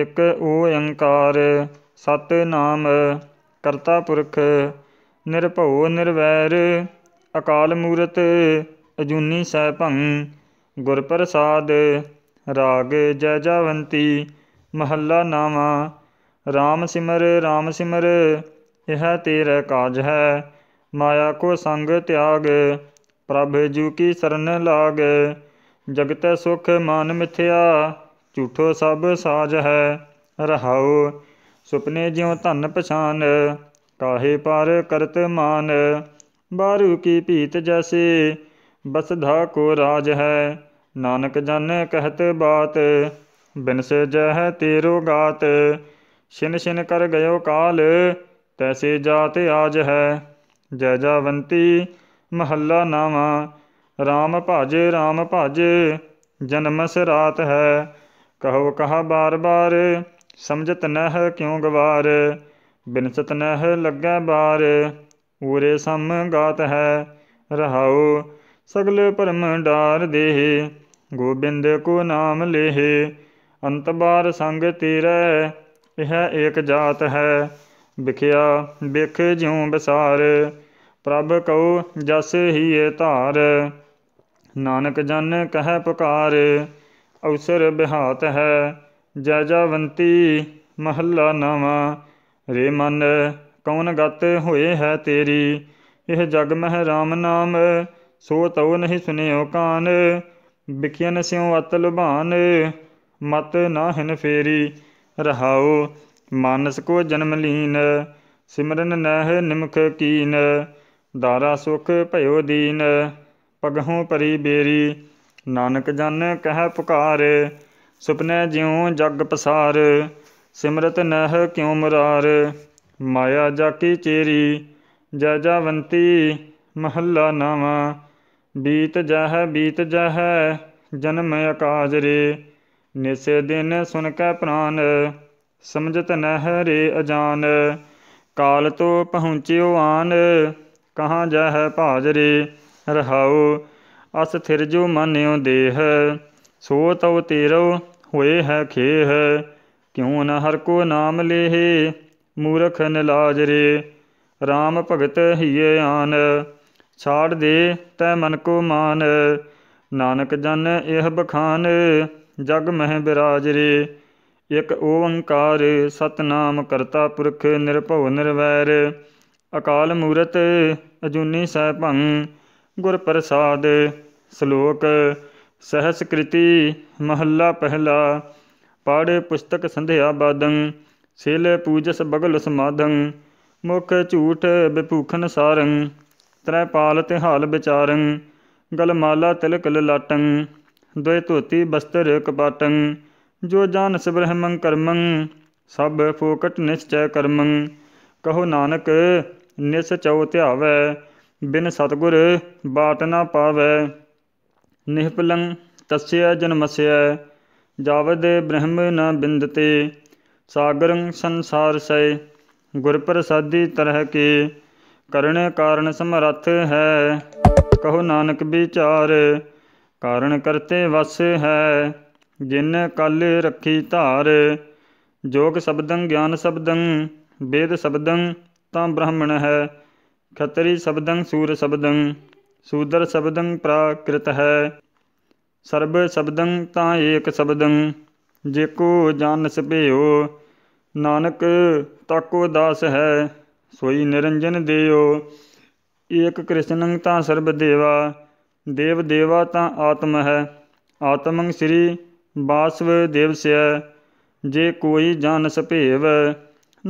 ਇੱਕ ਓਅੰਕਾਰ ਸਤਿਨਾਮ ਕਰਤਾ ਪੁਰਖ ਨਿਰਭਉ ਨਿਰਵੈਰ ਅਕਾਲ ਮੂਰਤ ਅਜੂਨੀ ਸੈਭੰ ਗੁਰ ਪ੍ਰਸਾਦ ਰਾਗ ਜੈ ਜਾਵੰਤੀ ਮਹੱਲਾ ਨਾਵਾ RAM ਸਿਮਰ RAM ਸਿਮਰ ਇਹ ਤੇਰਾ ਕਾਜ ਹੈ ਮਾਇਆ ਕੋ ਸੰਗ ਤਿਆਗ ਪ੍ਰਭ ਜੂ ਕੀ ਸਰਨ ਲਾਗ ਜਗਤ ਸੁਖ ਮਨ ਮਿਥਿਆ ਝੂਠੋ ਸਭ ਸਾਜ ਹੈ ਰਹਾਉ ਸੁਪਨੇ ਜਿਉ ਧਨ ਪਛਾਨ ਕਾਹੇ ਪਰ ਕਰਤ ਮਾਨ ਬਾਰੂ ਕੀ ਭੀਤ ਜੈਸੀ ਬਸਧਾ ਕੋ ਰਾਜ ਹੈ ਨਾਨਕ ਜਨ ਕਹਿਤ ਬਾਤ ਬਿਨਸ ਜਹ ਤੇਰੋ ਗਾਤ ਛਿਨ ਛਿਨ ਕਰ ਗਇਓ ਕਾਲ ਤੈਸੇ ਜਾਤ ਆਜ ਹੈ ਜੈ ਜਾਵੰਤੀ ਮਹੱਲਾ ਨਾਵਾ RAM ਭਜ RAM ਭਜ ਜਨਮ ਸਰਾਤ ਹੈ ਕਹੋ ਕਹਾ ਬਾਰ ਬਾਰ ਸਮਝਤ ਨਹਿ ਕਿਉ ਗਵਾਰ ਬਿਨਸਤ ਨਹਿ ਲੱਗੈ ਬਾਰ ਊਰੇ ਸਮ ਗਾਤ ਹੈ ਰਹਾਉ ਸਗਲ ਪਰਮ ਡਾਰ ਦੇਹ ਗੋਬਿੰਦ ਕੋ ਨਾਮ ਲੇਹ ਅੰਤ ਬਾਰ ਸੰਗ ਤੇਰੇ ਇਹ ਏਕ ਜਾਤ ਹੈ ਵਿਖਿਆ ਵਿਖ ਜਿਉ ਬਸਾਰ ਪ੍ਰਭ ਕਉ ਜਸ ਹੀ ਏ ਧਾਰ ਨਾਨਕ ਜਨ ਕਹਿ ਪੁਕਾਰ ਅਵਸਰ ਬਿਹਾਤ ਹੈ ਜਵੰਤੀ ਮਹੱਲਾ ਨਵਾਂ ਰੇ ਮਨ ਕੌਣ ਗਤ ਹੋਏ ਹੈ ਤੇਰੀ ਇਹ ਜਗ ਮਹਿ ਰਾਮ ਨਾਮ ਸੋ ਤਉ ਨਹੀਂ ਸੁਨਿਓ ਕਾਨ ਬਿਖਿਆ ਨਸਿਓ ਅਤ ਲੁਭਾਨ ਮਤ ਨਾਹਿਨ ਫੇਰੀ ਰਹਾਉ ਮਾਨਸ ਕੋ ਜਨਮ ਲੀਨ ਸਿਮਰਨ ਨਹ ਨਿਮਖ ਕੀਨ ਦਾਰਾ ਸੁਖ ਭਇਓ ਦੀਨ ਪਗਹੋਂ ਪਰੀ ਬੇਰੀ ਨਾਨਕ ਜਨ ਕਹਿ ਪੁਕਾਰ ਸੁਪਨੇ ਜਿਉ ਜਗ ਪਸਾਰ ਸਿਮਰਤ ਨਹਿ ਕਿਉ ਮਰਾਰ ਮਾਇਆ ਜਾਕੀ ਚੇਰੀ ਜੈ ਜਵੰਤੀ ਮਹੱਲਾ ਨਾਵਾ ਬੀਤ ਜਹ ਬੀਤ ਜਹ ਜਨਮ ਅਕਾਜ ਰੇ ਨਿਸੇ ਦਿਨ ਸੁਨ ਕੈ ਪ੍ਰਾਨ ਸਮਝਤ ਨਹਿ ਰੇ ਅਜਾਨ ਕਾਲ ਤੋ ਪਹੁੰਚਿਓ ਆਨ ਕਹਾਂ ਜਹ ਭਾਜ ਰੇ ਰਹਾਉ ਅਸ ਜੋ ਮਾਨਿਉ ਦੇਹ ਸੋ ਤਉ ਤੇਰੋ ਹੋਏ ਹੈ ਖੇਹ ਕਿਉ ਨ ਹਰ ਕੋ ਨਾਮ ਲੇਹੇ ਮੂਰਖ ਨ ਲਾਜ ਰੇ RAM ਭਗਤ ਹੀਏ ਆਨ ਛਾੜ ਦੇ ਤੈ ਮਨ ਕੋ ਮਾਨ ਨਾਨਕ ਜਨ ਇਹ ਬਖਾਨ ਜਗ ਮਹਿ ਬਿਰਾਜ ਰੇ ਇਕ ਓੰਕਾਰ ਸਤਨਾਮ ਕਰਤਾ ਪੁਰਖ ਨਿਰਭਉ ਨਿਰਵੈਰ ਅਕਾਲ ਮੂਰਤ ਅਜੂਨੀ ਭੰ ਗੁਰ ਪ੍ਰਸਾਦ ਸ਼ਲੋਕ ਸਹਿਸਕ੍ਰਿਤੀ ਮਹੱਲਾ ਪਹਿਲਾ ਪੜ ਪੁਸਤਕ ਸੰਧਿਆ ਬਾਦੰ ਸੇਲ ਪੂਜਸ ਬਗਲ ਸਮਾਦੰ ਮੁਖ ਝੂਠ ਬਿਪੂਖਨ ਸਾਰੰ ਤ੍ਰੈ ਪਾਲ ਤੇ ਹਾਲ ਵਿਚਾਰੰ ਗਲਮਾਲਾ ਤਿਲਕ ਲਲਾਟੰ ਦੁਇ ਧੋਤੀ ਬਸਤਰ ਕਪਾਟੰ ਜੋ ਜਾਨ ਬ੍ਰਹਮੰ ਕਰਮੰ ਸਭ ਫੋਕਟ ਨਿਸ਼ਚੈ ਕਰਮੰ ਕਹੋ ਨਾਨਕ ਨਿਸ ਚਉ ਧਿਆਵੈ ਬਿਨ ਸਤਗੁਰ ਬਾਤ ਨਾ ਪਾਵੈ ਨਿਹਪਲੰ ਤਸਿਆ ਜਨਮਸਿਆ ਜਾਵਦ ਬ੍ਰਹਮ ਨ ਬਿੰਦਤੇ ਸਾਗਰੰ ਸੰਸਾਰ ਸੈ ਗੁਰ ਪ੍ਰਸਾਦੀ ਤਰਹ ਕੇ ਕਰਨ ਕਾਰਨ ਸਮਰੱਥ ਹੈ ਕਹੋ ਨਾਨਕ ਵਿਚਾਰ ਕਾਰਨ ਕਰਤੇ ਵਸ ਹੈ ਜਿਨ ਕਲ ਰੱਖੀ ਧਾਰ ਜੋਗ ਸ਼ਬਦੰ ਗਿਆਨ ਸ਼ਬਦੰ ਵੇਦ ਸ਼ਬਦੰ ਤਾਂ ਬ੍ਰਾਹਮਣ ਹੈ ਖਤਰੀ ਸ਼ਬਦੰ ਸੂਰ ਸ਼ਬਦੰ ਸੂਦਰ ਸ਼ਬਦੰ ਪ੍ਰਾਕ੍ਰਿਤ ਹੈ ਸਰਬ ਸ਼ਬਦੰ ਤਾਂ ਏਕ ਸ਼ਬਦੰ ਜੇ ਕੋ ਜਾਣਸ ਭਿਓ ਨਾਨਕ ਤਾਕੋ ਦਾਸ ਹੈ ਸੋਈ ਨਿਰੰਜਨ ਦੇਓ ਏਕ ਕ੍ਰਿਸ਼ਨੰ ਤਾਂ ਸਰਬ ਦੇਵਾ ਦੇਵ ਦੇਵਾ ਤਾਂ ਆਤਮ ਹੈ ਆਤਮੰ ਸ੍ਰੀ ਬਾਸਵ ਦੇਵਸਿਆ ਜੇ ਕੋਈ ਜਾਣਸ ਭੇਵ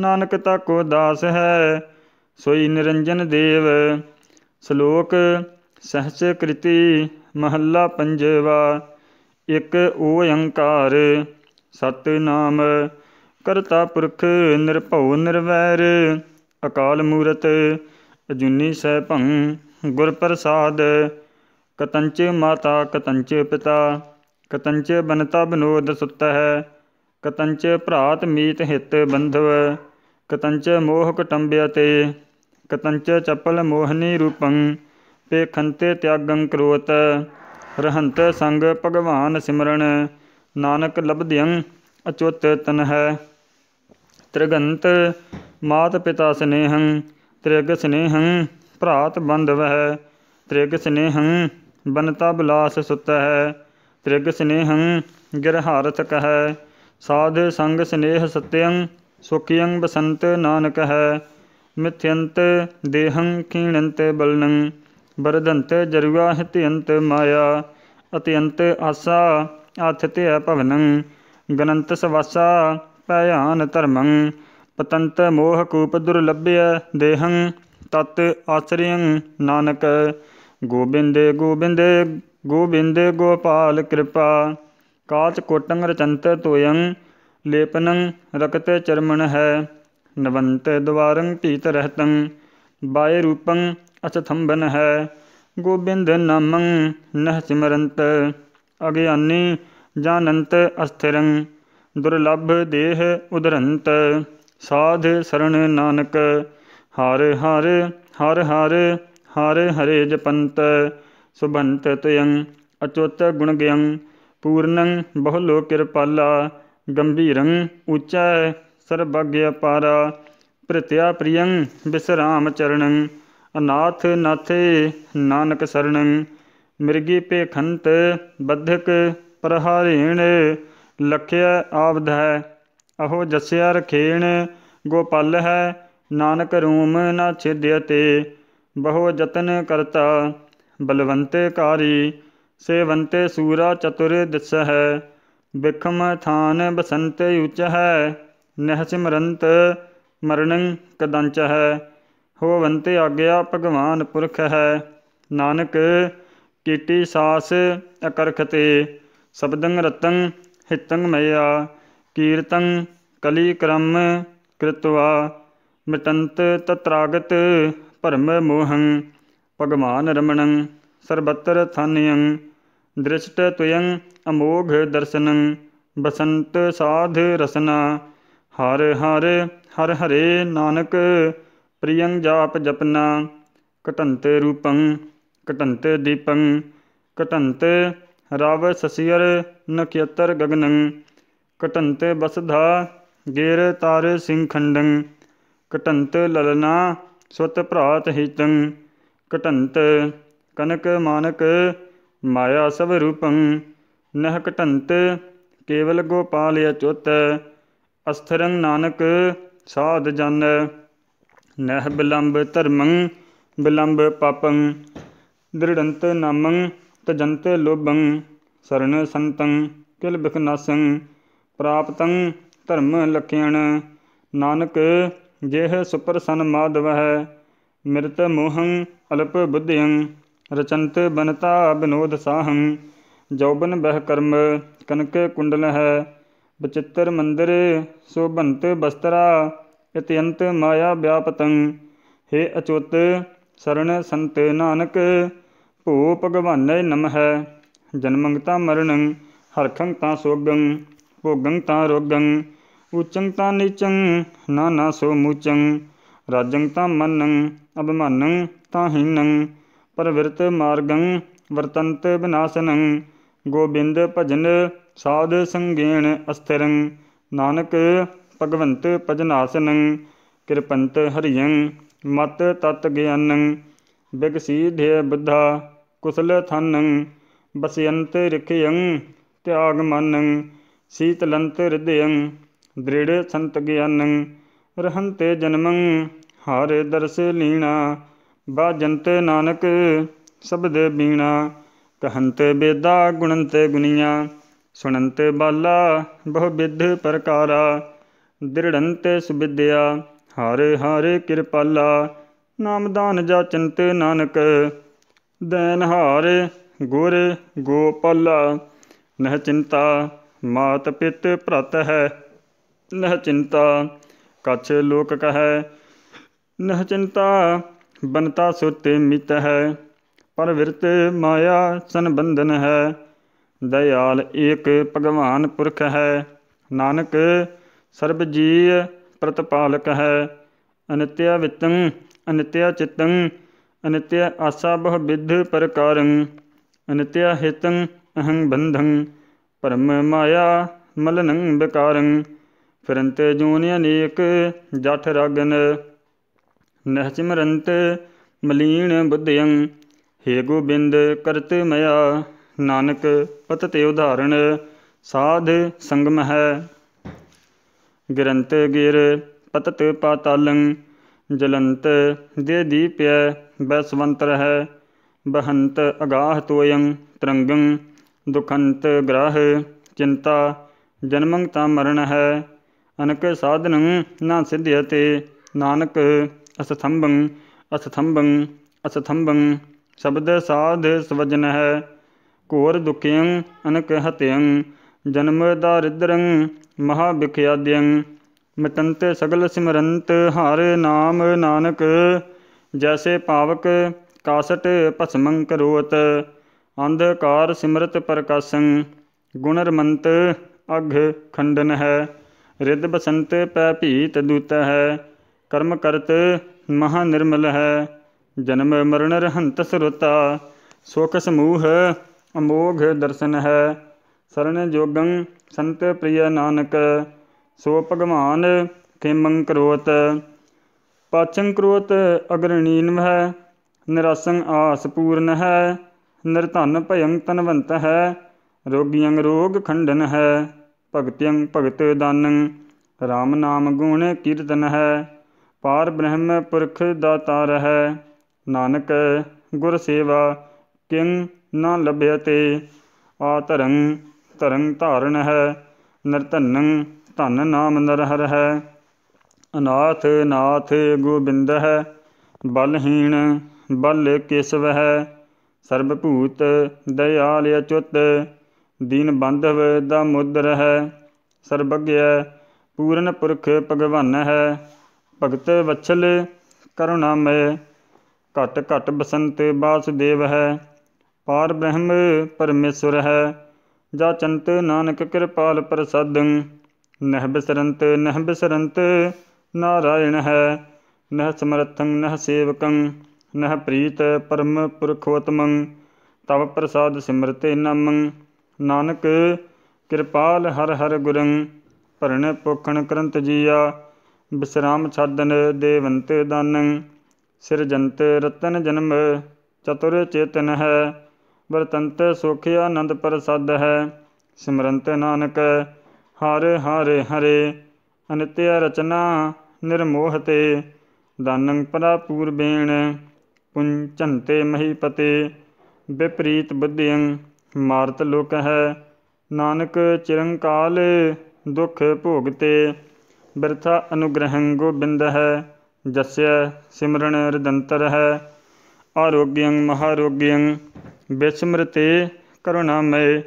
ਨਾਨਕ ਤਾਕੋ ਦਾਸ ਹੈ ਸੋਈ ਨਿਰੰਜਨ ਦੇਵ ਸ਼ਲੋਕ ਸਹਚ ਕ੍ਰਿਤੀ ਮਹੱਲਾ ਪੰਜਵਾ ਇਕ ਓੰਕਾਰ ਸਤਨਾਮ ਕਰਤਾ ਪੁਰਖ ਨਿਰਭਉ ਨਿਰਵੈਰ ਅਕਾਲ ਮੂਰਤ ਅਜੂਨੀ ਸੈਭੰ ਗੁਰ ਪ੍ਰਸਾਦ ਕਤੰਚ ਮਾਤਾ ਕਤੰਚ ਪਿਤਾ ਕਤੰਚ ਬਨਤਾ ਬਨੋਦ ਸੁੱਤ ਹੈ ਕਤੰਚ ਭਰਾਤ ਮੀਤ ਹਿਤ ਬੰਧਵ ਕਤੰਚ ਮੋਹ ਕਟੰਬਿਯਤੇ ਕਤੰਚ ਚਪਲ ਮੋਹਨੀ ਰੂਪੰ ਪੇਖੰਤੇ ਤਿਆਗੰ ਕਰੋਤ ਰਹੰਤ ਸੰਗ ਭਗਵਾਨ ਸਿਮਰਨ ਨਾਨਕ ਲਬਧਿਯੰ ਅਚੁੱਤ ਤਨ ਹੈ ਤ੍ਰਿਗੰਤ ਮਾਤ ਪਿਤਾ ਸਨੇਹੰ ਤ੍ਰਿਗ ਸਨੇਹੰ ਭਰਾਤ ਬੰਧਵਹਿ ਤ੍ਰਿਗ ਸਨੇਹੰ ਬਨਤਾ ਬਲਾਸ ਸੁਤ ਹੈ ਤ੍ਰਿਗ ਸਨੇਹੰ ਗਿਰਹਾਰਥ ਕਹੈ ਸਾਧ ਸੰਗ ਸਨੇਹ ਸਤਿਅੰ ਸੁਖਯੰ ਬਸੰਤ ਨਾਨਕ ਹੈ ਮਿਥਯੰਤ ਦੇਹੰ ਖੀਣੰਤ ਬਲਨੰ ਬਰਦੰਤ ਜਰੂਆ ਹਿਤਯੰਤ ਮਾਇਆ ਅਤਯੰਤ ਆਸਾ ਆਥਿਤਯ ਭਵਨੰ ਗਨੰਤ ਸਵਾਸਾ ਭਿਆਨ ਧਰਮੰ ਪਤੰਤ ਮੋਹ ਕੂਪ ਦੁਰਲਭਯ ਦੇਹੰ ਤਤ ਆਚਰਿਯੰ ਨਾਨਕ ਗੋਬਿੰਦੇ ਗੋਬਿੰਦੇ ਗੋਬਿੰਦੇ ਗੋਪਾਲ ਕਿਰਪਾ ਕਾਚ ਕੋਟੰ ਰਚੰਤ ਤੋਯੰ ਲੇਪਨੰ ਰਕਤੇ ਚਰਮਣ ਹੈ ਨਵੰਤ ਦਵਾਰੰ ਪੀਤ ਰਹਤੰ ਬਾਏ ਰੂਪੰ ਅਥਥੰਬਨ ਹੈ ਗੋਬਿੰਦ ਨਾਮੰ ਨਹਿ ਸਿਮਰੰਤ ਅਗਿਆਨੀ ਜਾਨੰਤ ਅਸਥਿਰੰ ਦੁਰਲਭ ਦੇਹ ਉਧਰੰਤ ਸਾਧ ਸਰਣ ਨਾਨਕ ਹਰ ਹਰ ਹਰ ਹਰ ਹਰ ਹਰੇ ਜਪੰਤ ਸੁਭੰਤ ਤਯੰ ਅਚੋਤ ਗੁਣ ਗਯੰ ਪੂਰਨੰ ਬਹੁ ਲੋਕ ਕਿਰਪਾਲਾ ਗੰਭੀਰੰ ਉਚਾ ਸਰਬਗ੍ਯ ਅਪਾਰਾ ਪ੍ਰਤਿਆ ਪ੍ਰਿਯੰ ਬਿਸਰਾਮ ਚਰਣੰ ਅਨਾਥ ਨਾਥੇ ਨਾਨਕ ਸਰਣੰ ਮਿਰਗੀ ਭੇਖੰਤ ਬਧਕ ਪ੍ਰਹਾਰੇਣ ਲਖਿਆ ਆਵਧ ਹੈ ਅਹੋ ਜਸਿਆ ਰਖੇਣ ਗੋਪਾਲ ਹੈ ਨਾਨਕ ਰੂਮ ਨਾ ਛਿਦਿਅਤੇ ਬਹੁ ਜਤਨ ਕਰਤਾ ਬਲਵੰਤੇ ਕਾਰੀ ਸੇਵੰਤੇ ਸੂਰਾ ਚਤੁਰ ਦਿਸ ਹੈ ਬਿਖਮ ਥਾਨ ਬਸੰਤ ਉਚ ਹੈ ਨਹਿ ਸਿਮਰੰਤ ਮਰਣੰ ਕਦੰਚ ਹੈ ਹੋਵੰਤ ਆਗਿਆ ਭਗਵਾਨ ਪੁਰਖ ਹੈ ਨਾਨਕ ਕੀਟੀ ਸਾਸ ਅਕਰਖਤੇ ਸਬਦੰ ਰਤੰ ਹਿਤੰ ਮਇਆ ਕੀਰਤੰ ਕਲੀ ਕਰਮ ਕ੍ਰਿਤਵਾ ਮਟੰਤ ਤਤਰਾਗਤ ਭਰਮ ਮੋਹੰ ਭਗਵਾਨ ਰਮਣੰ ਸਰਬਤਰ ਥਾਨਯੰ ਦ੍ਰਿਸ਼ਟ ਤੁਯੰ ਅਮੋਘ ਦਰਸ਼ਨ ਬਸੰਤ ਸਾਧ ਰਸਨਾ ਹਰ ਹਰ ਹਰ ਹਰੇ ਨਾਨਕ ਪ੍ਰਿਯੰ ਜਾਪ ਜਪਨਾ ਕਟੰਤ ਰੂਪੰ ਕਟੰਤ ਦੀਪੰ ਕਟੰਤ ਰਵ ਸਸਿਅਰ ਨਖਯਤਰ ਗਗਨੰ ਕਟੰਤ ਬਸਧਾ ਗੇਰ ਤਾਰ ਸਿੰਘ ਖੰਡੰ ਕਟੰਤ ਲਲਨਾ ਸਵਤ ਭਰਾਤ ਹਿਤੰ ਕਟੰਤ ਕਨਕ ਮਾਨਕ ਮਾਇਆ ਸਵ ਰੂਪੰ ਨਹ ਘਟੰਤ ਕੇਵਲ ਗੋਪਾਲ ਅਚੁੱਤ ਅਸਥਰੰ ਨਾਨਕ ਸਾਧ ਜਨ ਨਹ ਬਿਲੰਬ ਧਰਮੰ ਬਿਲੰਬ ਪਾਪੰ ਦ੍ਰਿੜੰਤ ਨਾਮੰ ਤਜੰਤ ਲੋਭੰ ਸਰਣ ਸੰਤੰ ਕਿਲ ਬਿਖਨਾਸੰ ਪ੍ਰਾਪਤੰ ਧਰਮ ਲਖਿਣ ਨਾਨਕ ਜਿਹ ਸੁਪਰਸਨ ਹੈ ਮਿਰਤ ਮੋਹੰ ਅਲਪ ਬੁੱਧਿਯੰ ਰਚੰਤ ਬਨਤਾ ਬਿਨੋਦ ਸਾਹੰ ਜੋਬਨ ਬਹਿ ਕਰਮ ਕਨਕੇ ਕੁੰਡਲ ਹੈ ਬਚਿੱਤਰ ਮੰਦਰ ਸੁਭੰਤ ਬਸਤਰਾ ਇਤਯੰਤ ਮਾਇਆ ਵਿਆਪਤੰ ਹੇ ਅਚੁੱਤ ਸਰਣ ਸੰਤ ਨਾਨਕ ਭੂ ਭਗਵਾਨੈ ਨਮਹ ਜਨਮੰਗਤਾ ਮਰਣੰ ਹਰਖੰ ਤਾਂ ਸੋਗੰ ਭੋਗੰ ਤਾਂ ਰੋਗੰ ਉਚੰ ਤਾਂ ਨੀਚੰ ਨਾਨਾ ਸੋ ਮੂਚੰ ਰਾਜੰ ਤਾਂ ਮੰਨੰ ਅਭਮਾਨੰ ਤਾਂ ਹੀਨੰ ਪਰਵਿਰਤ ਮਾਰਗੰ ਵਰਤੰਤ ਬਿਨਾਸਨੰ ਗੋਬਿੰਦ ਭਜਨ ਸਾਧ ਸੰਗੇਣ ਅਸਥਿਰੰ ਨਾਨਕ ਭਗਵੰਤ ਭਜਨਾਸਨੰ ਕਿਰਪੰਤ ਹਰਿਯੰ ਮਤ ਤਤ ਗਿਆਨੰ ਬਿਗਸੀਧੇ ਬੁੱਧਾ ਕੁਸਲ ਥਾਨੰ ਬਸਯੰਤ ਰਖਿਯੰ ਤਿਆਗ ਮੰਨੰ ਸੀਤਲੰਤ ਹਿਰਦਯੰ ਦ੍ਰਿੜ ਸੰਤ ਗਿਆਨੰ ਰਹੰਤੇ ਜਨਮੰ ਹਰ ਦਰਸ ਲੀਣਾ ਬਾਜੰਤ ਨਾਨਕ ਸਬਦ ਬੀਣਾ ਕਹੰਤੇ ਬੇਦਾ ਗੁਣੰਤੇ ਗੁਨੀਆਂ ਸੁਣੰਤੇ ਬਾਲਾ ਬਹੁ ਵਿਧ ਪ੍ਰਕਾਰਾ ਦਿਰੜੰਤੇ ਸੁਬਿਧਿਆ ਹਾਰੇ ਹਾਰੇ ਕਿਰਪਾਲਾ ਨਾਮਦਾਨ ਚਿੰਤੇ ਨਾਨਕ ਦੈਨ ਹਾਰ ਗੁਰ ਗੋਪਾਲਾ ਨਹ ਚਿੰਤਾ ਮਾਤ ਪਿਤ ਪ੍ਰਤ ਹੈ ਨਹ ਚਿੰਤਾ ਕਛ ਲੋਕ ਕਹੈ ਨਹ ਚਿੰਤਾ ਬਨਤਾ ਸੁਤੇ ਮਿਤ ਹੈ ਪਰਵਿਰਤ ਮਾਇਆ ਸੰਬੰਧਨ ਹੈ ਦਇਆਲ ਏਕ ਭਗਵਾਨ ਪੁਰਖ ਹੈ ਨਾਨਕ ਸਰਬ ਜੀ ਪ੍ਰਤਪਾਲਕ ਹੈ ਅਨਿਤਿਆ ਵਿਤੰ ਅਨਿਤਿਆ ਚਿਤੰ ਅਨਿਤਿਆ ਆਸਾ ਬਹੁ ਵਿਧ ਪ੍ਰਕਾਰੰ ਅਨਿਤਿਆ ਹਿਤੰ ਅਹੰ ਬੰਧੰ ਪਰਮ ਮਾਇਆ ਮਲਨੰ ਬਕਾਰੰ ਫਿਰੰਤ ਜੂਨਿ ਅਨੇਕ ਜਠ ਰਗਨ ਨਹਿ ਚਿਮਰੰਤ ਮਲੀਨ ਬੁਧਿਯੰ ਹੇ ਗੋਬਿੰਦ ਕਰਤ ਮਇਆ ਨਾਨਕ ਪਤ ਤੇ ਉਧਾਰਣ ਸਾਧ ਸੰਗਮ ਹੈ ਗ੍ਰੰਥ ਗਿਰ ਪਤਤ ਪਾਤਾਲੰ ਜਲੰਤ ਦੇ ਦੀਪਯ ਬੈਸਵੰਤਰ ਹੈ ਬਹੰਤ ਅਗਾਹ ਤੋਯੰ ਤਰੰਗੰ ਦੁਖੰਤ ਗ੍ਰਾਹ ਚਿੰਤਾ ਜਨਮੰ ਤਾ ਮਰਨ ਹੈ ਅਨਕ ਸਾਧਨੰ ਨਾ ਸਿਧਿਅਤੇ ਨਾਨਕ ਅਸਥੰਭੰ ਅਸਥੰਭੰ ਅਸਥੰਭੰ ਸ਼ਬਦ ਸਾਧ ਸਵਜਨ ਹੈ ਘੋਰ ਦੁਖਿਯੰ ਅਨਕ ਹਤਿਯੰ ਜਨਮ ਦਾਰਿਦਰੰ ਮਹਾ ਵਿਖਿਆਦਿਯੰ ਮਤੰਤ ਸਗਲ ਸਿਮਰੰਤ ਹਰ ਨਾਮ ਨਾਨਕ ਜੈਸੇ ਪਾਵਕ ਕਾਸਟ ਭਸਮੰ ਕਰੋਤ ਅੰਧਕਾਰ ਸਿਮਰਤ ਪ੍ਰਕਾਸ਼ੰ ਗੁਣਰਮੰਤ ਅਘ ਖੰਡਨ ਹੈ ਰਿਦ ਬਸੰਤ ਪੈ ਭੀਤ ਦੂਤ ਹੈ ਕਰਮ ਕਰਤ ਮਹਾ ਨਿਰਮਲ ਹੈ ਜਨਮ ਮਰਨ ਰਹੰਤ ਸਰੋਤਾ ਸੁਖ ਸਮੂਹ ਅਮੋਘ ਦਰਸ਼ਨ ਹੈ ਸਰਨ ਜੋਗੰ ਸੰਤ ਪ੍ਰਿਯ ਨਾਨਕ ਸੋ ਭਗਵਾਨ ਖੇਮੰ ਕਰੋਤ ਪਾਚੰ ਕਰੋਤ ਅਗਰਣੀਨ ਹੈ ਨਿਰਾਸੰ ਆਸ ਪੂਰਨ ਹੈ ਨਿਰਧਨ ਭਯੰ ਤਨਵੰਤ ਹੈ ਰੋਗੀਆਂ ਰੋਗ ਖੰਡਨ ਹੈ ਭਗਤਿਯੰ ਭਗਤ ਦਾਨੰ ਰਾਮ ਨਾਮ ਗੁਣ ਕੀਰਤਨ ਹੈ ਪਾਰ ਬ੍ਰਹਮ ਪੁਰਖ ਦਾਤਾਰ ਹੈ ਨਾਨਕ ਗੁਰ ਸੇਵਾ ਕਿੰ ਨ ਲਭਯਤੇ ਆਤਰੰ ਤਰੰ ਧਾਰਨ ਹੈ ਨਿਰਧਨੰ ਧਨ ਨਾਮ ਨਰਹਰ ਹੈ ਅਨਾਥ ਨਾਥ ਗੋਬਿੰਦ ਹੈ ਬਲਹੀਣ ਬਲ ਕੇਸਵ ਹੈ ਸਰਬ ਭੂਤ ਦਇਆਲ ਅਚੁੱਤ ਦੀਨ ਬੰਧਵ ਦਾ ਮੁਦਰ ਹੈ ਸਰਬਗਿਆ ਪੂਰਨ ਪੁਰਖ ਭਗਵਾਨ ਹੈ ਭਗਤ ਵਛਲ ਕਰੁਣਾਮਯ ਘਟ ਘਟ ਬਸੰਤ ਬਾਸਦੇਵ ਹੈ ਪਾਰ ਬ੍ਰਹਮ ਪਰਮੇਸ਼ਰ ਹੈ ਜਾ ਚੰਤ ਨਾਨਕ ਕਿਰਪਾਲ ਪ੍ਰਸਾਦ ਨਹਿ ਬਿਸਰੰਤ ਨਹਿ ਬਿਸਰੰਤ ਨਾਰਾਇਣ ਹੈ ਨਹਿ ਸਮਰਥੰ ਨਹਿ ਸੇਵਕੰ ਨਹਿ ਪ੍ਰੀਤ ਪਰਮ ਪੁਰਖੋਤਮੰ ਤਵ ਪ੍ਰਸਾਦ ਸਿਮਰਤੇ ਨਮੰ ਨਾਨਕ ਕਿਰਪਾਲ ਹਰ ਹਰ ਗੁਰੰ ਭਰਨ ਪੋਖਣ ਕਰੰਤ ਜੀਆ ਬਿਸਰਾਮ ਛਾਦਨ ਦੇਵੰਤ ਦਾਨੰ ਸਿਰਜੰਤੇ ਰਤਨ ਜਨਮ ਚਤੁਰ ਚੇਤਨ ਹੈ ਵਰਤੰਤੇ ਸੁਖ ਆਨੰਦ ਪ੍ਰਸਾਦ ਹੈ ਸਿਮਰੰਤ ਨਾਨਕ ਹਰਿ ਹਰਿ ਹਰੇ ਅਨਿਤਯ ਰਚਨਾ ਨਿਰਮੋਹਤੇ ਦਾਨੰ ਪਰਾ ਪੂਰਬੇਣ ਪੁੰਚੰਤੇ ਮਹੀਪਤੇ ਵਿਪਰੀਤ ਬੁੱਧਿਯੰ ਮਾਰਤ ਲੋਕ ਹੈ ਨਾਨਕ ਚਿਰੰਕਾਲ ਦੁਖ ਭੋਗਤੇ ਬਿਰਥਾ ਅਨੁਗ੍ਰਹੰ ਗੋਬਿੰਦ ਹੈ ਜਸਯ ਸਿਮਰਨ ਰਦੰਤਰ ਹੈ ਆਰੋਗਯੰ ਮਹਾਰੋਗਯੰ ਬੇਸਮਰਤੇ ਕਰੁਣਾਮਯ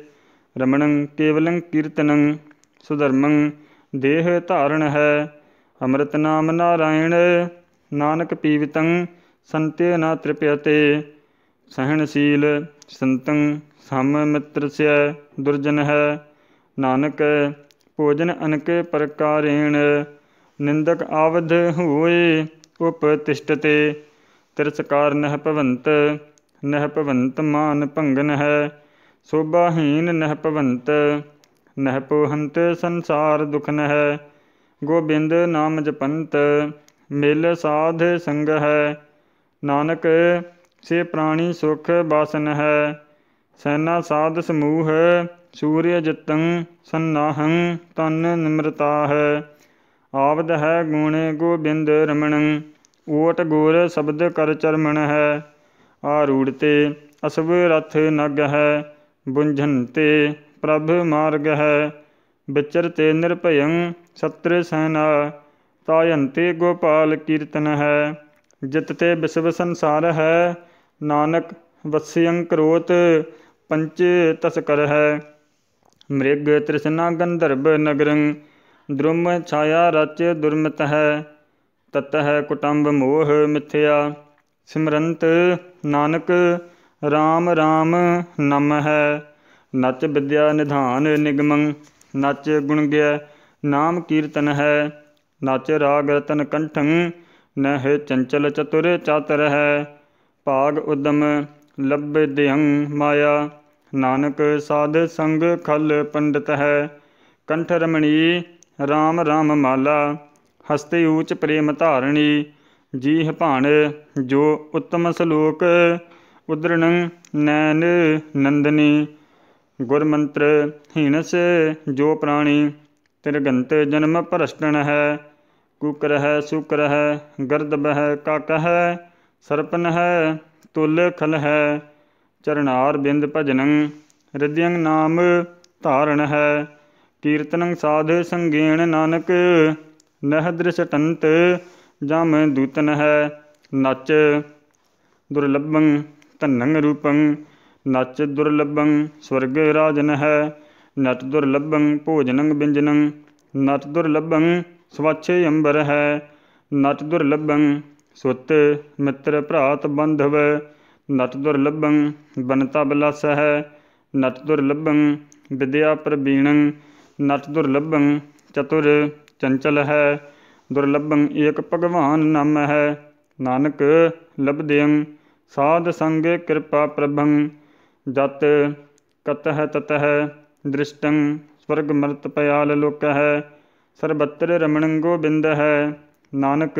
ਰਮਣੰ ਕੇਵਲੰ ਕੀਰਤਨੰ ਸੁਧਰਮੰ ਦੇਹ ਧਾਰਨ ਹੈ ਅੰਮ੍ਰਿਤ ਨਾਮ ਨਾਰਾਇਣ ਨਾਨਕ ਪੀਵਿਤੰ ਸੰਤੇ ਨਾ ਤ੍ਰਿਪਯਤੇ ਸਹਿਣਸ਼ੀਲ ਸੰਤੰ ਸਮ ਮਿਤਰਸਯ ਦੁਰਜਨ ਹੈ ਨਾਨਕ ਭੋਜਨ ਅਨਕੇ ਪ੍ਰਕਾਰੇਣ ਨਿੰਦਕ ਆਵਧ ਹੋਏ ਉਪਤਿਸ਼ਟਤੇ ਤਿਰਸਕਾਰ ਨਹਿ ਭਵੰਤ ਨਹਿ ਭਵੰਤ ਮਾਨ ਭੰਗਨ ਹੈ ਸੋਭਾਹੀਨ ਨਹਿ ਭਵੰਤ ਨਹਿ ਪੋਹੰਤ ਸੰਸਾਰ ਦੁਖਨ ਹੈ ਗੋਬਿੰਦ ਨਾਮ ਜਪੰਤ ਮਿਲ ਸਾਧ ਸੰਗ ਹੈ ਨਾਨਕ ਸੇ ਪ੍ਰਾਣੀ ਸੁਖ ਬਾਸਨ ਹੈ ਸੈਨਾ ਸਾਧ ਸਮੂਹ ਸੂਰਯ ਜਤੰ ਸੰਨਾਹੰ ਤਨ ਨਿਮਰਤਾ ਹੈ ਆਵਦ ਹੈ ਗੁਣ ਗੋਬਿੰਦ ਰਮਣੰ ਓਟ ਗੁਰ ਸ਼ਬਦ ਕਰ ਚਰਮਣ ਹੈ ਤੇ ਅਸਵ ਰਥ ਨਗ ਹੈ ਬੁੰਝਨਤੇ ਪ੍ਰਭ ਮਾਰਗ ਹੈ ਵਿਚਰਤੇ ਨਿਰਭਯੰ ਸਤਰ ਸੈਨਾ ਤਾਯੰਤੇ ਗੋਪਾਲ ਕੀਰਤਨ ਹੈ ਜਿਤ ਤੇ ਵਿਸ਼ਵ ਸੰਸਾਰ ਹੈ ਨਾਨਕ ਵਸਿਅੰ ਕਰੋਤ ਪੰਚ ਤਸਕਰ ਹੈ ਮ੍ਰਿਗ ਤ੍ਰਿਸ਼ਨਾ ਗੰਧਰਬ ਨਗਰੰ ਦੁਰਮ ਛਾਇਆ ਰਚ ਦੁਰਮਤ ਹੈ ਤਤ ਹੈ ਕੁਟੰਬ ਮੋਹ ਮਿਥਿਆ ਸਿਮਰੰਤ ਨਾਨਕ RAM RAM ਨਮ ਹੈ ਨਚ ਵਿਦਿਆ ਨਿਧਾਨ ਨਿਗਮੰ ਨਚ ਗੁਣ ਗਿਆ ਨਾਮ ਕੀਰਤਨ ਹੈ ਨਚ ਰਾਗ ਰਤਨ ਕੰਠੰ ਨਹਿ ਚੰਚਲ ਚਤੁਰ ਚਾਤਰ ਹੈ ਭਾਗ ਉਦਮ ਲਬ ਦਿਹੰ ਮਾਇਆ ਨਾਨਕ ਸਾਧ ਸੰਗ ਖਲ ਪੰਡਤ ਹੈ ਕੰਠ ਰਮਣੀ ਰਾਮ ਰਾਮ ਮਾਲਾ ਹਸਤੇ ਊਚ ਪ੍ਰੇਮ ਧਾਰਣੀ ਜੀਹ ਭਾਣ ਜੋ ਉੱਤਮ ਸ਼ਲੋਕ ਉਦਰਣ ਨੈਨ ਨੰਦਨੀ ਗੁਰਮੰਤਰ ਹੀਨਸ ਜੋ ਪ੍ਰਾਣੀ ਤਿਰਗੰਤ ਜਨਮ ਪਰਸਟਣ ਹੈ ਕੁਕਰ ਹੈ ਸੁਕਰ ਹੈ ਗਰਦ ਬਹ ਕਕ ਹੈ ਸਰਪਨ ਹੈ ਤੁਲ ਖਲ ਹੈ ਚਰਨਾਰ ਬਿੰਦ ਭਜਨੰ ਰਿਦਿਯੰ ਨਾਮ ਧਾਰਨ ਹੈ ਕੀਰਤਨ ਸਾਧ ਸੰਗੀਣ ਨਾਨਕ ਨਹਿ ਦ੍ਰਿਸ਼ਟੰਤ ਜਮ ਦੂਤਨ ਹੈ ਨਚ ਦੁਰਲਭੰ ਧੰਨੰ ਰੂਪੰ ਨਚ ਦੁਰਲਭੰ ਸਵਰਗ ਰਾਜਨ ਹੈ ਨਟ ਦੁਰਲਭੰ ਭੋਜਨੰ ਬਿੰਜਨੰ ਨਟ ਦੁਰਲਭੰ ਸਵਛ ਅੰਬਰ ਹੈ ਨਟ ਦੁਰਲਭੰ ਸੁਤ ਮਿੱਤਰ ਭਰਾਤ ਬੰਧਵ ਨਟ ਦੁਰਲਭੰ ਬਨਤਾ ਬਲਸ ਹੈ ਨਟ ਦੁਰਲਭੰ ਵਿਦਿਆ ਪ੍ਰਬੀਣੰ ਨਟ ਦੁਰਲਭੰ ਚਤੁਰ ਚੰਚਲ ਹੈ ਦੁਰਲਭੰ ਏਕ ਭਗਵਾਨ ਨਾਮ ਹੈ ਨਾਨਕ ਲਬਦਿਯੰ ਸਾਧ ਸੰਗ ਕਿਰਪਾ ਪ੍ਰਭੰ ਜਤ ਕਤਹ ਤਤਹ ਦ੍ਰਿਸ਼ਟੰ ਸਵਰਗ ਮਰਤ ਪਿਆਲ ਲੋਕ ਹੈ ਸਰਬੱਤਰ ਰਮਣ ਗੋਬਿੰਦ ਹੈ ਨਾਨਕ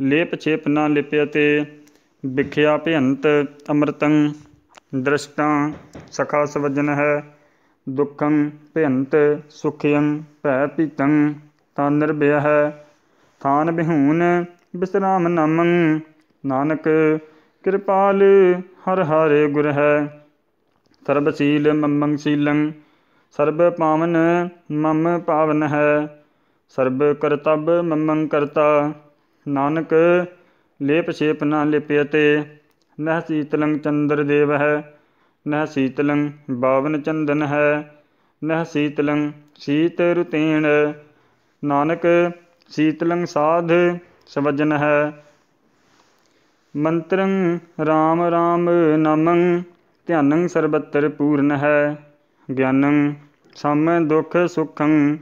ਲੇਪ ਛੇਪ ਨਾ ਲਿਪਿਅਤੇ ਵਿਖਿਆ ਭਿਅੰਤ ਅਮਰਤੰ ਦ੍ਰਿਸ਼ਟਾਂ ਸਖਾ ਸਵਜਨ ਹੈ ਦੁੱਖੰ ਭਿੰਤ ਸੁਖਯੰ ਭੈ ਪੀਤੰ ਤਾ ਨਿਰਭਯ ਥਾਨ ਬਿਹੂਨ ਬਿਸਰਾਮ ਨਾਮੰ ਨਾਨਕ ਕਿਰਪਾਲ ਹਰ ਹਰੇ ਗੁਰ ਹੈ ਸਰਬ ਸੀਲ ਮੰਮੰ ਸੀਲੰ ਸਰਬ ਪਾਵਨ ਮਮ ਪਾਵਨ ਹੈ ਸਰਬ ਕਰਤਬ ਮੰਮੰ ਕਰਤਾ ਨਾਨਕ ਲੇਪ ਛੇਪ ਨਾ ਲਿਪਿਅਤੇ ਨਹ ਸੀਤਲੰ ਚੰਦਰ ਦੇਵ ਹੈ ਨਹ ਸੀਤਲੰ ਬਾਵਨ ਚੰਦਨ ਹੈ ਨਹ ਸੀਤਲੰ ਸੀਤ ਰੁਤੇਣ ਨਾਨਕ ਸੀਤਲੰ ਸਾਧ ਸਵਜਨ ਹੈ ਮੰਤਰੰ RAM RAM ਨਮੰ ਧਿਆਨੰ ਸਰਬਤਰ ਪੂਰਨ ਹੈ ਗਿਆਨੰ ਸਮ ਦੁਖ ਸੁਖੰ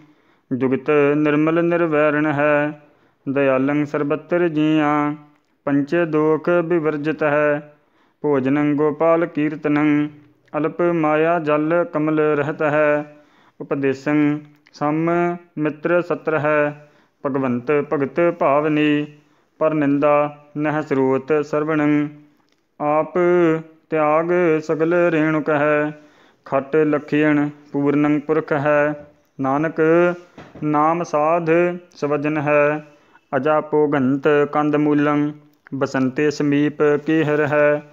ਜੁਗਤ ਨਿਰਮਲ ਨਿਰਵੈਰਣ ਹੈ ਦਇਆਲੰ ਸਰਬਤਰ ਜੀਆਂ ਪੰਚੇ ਦੋਖ ਬਿਵਰਜਿਤ ਹੈ ਭੋਜਨੰ ਗੋਪਾਲ ਕੀਰਤਨੰ ਅਲਪ ਮਾਇਆ ਜਲ ਕਮਲ ਰਹਿਤ ਹੈ ਉਪਦੇਸ਼ੰ ਸਮ ਮਿੱਤਰ ਸਤਰ ਹੈ ਭਗਵੰਤ ਭਗਤ ਭਾਵਨੀ ਪਰ ਨਿੰਦਾ ਨਹਿ ਸਰੂਤ ਸਰਵਣੰ ਆਪ ਤਿਆਗ ਸਗਲ ਰੇਣੁ ਕਹੈ ਖਟ ਲਖੀਣ ਪੂਰਨੰ ਪੁਰਖ ਹੈ ਨਾਨਕ ਨਾਮ ਸਾਧ ਸਵਜਨ ਹੈ ਅਜਾ ਪੋਗੰਤ ਕੰਦ ਮੂਲੰ ਬਸੰਤੇ ਸਮੀਪ ਕੀਹਰ ਹੈ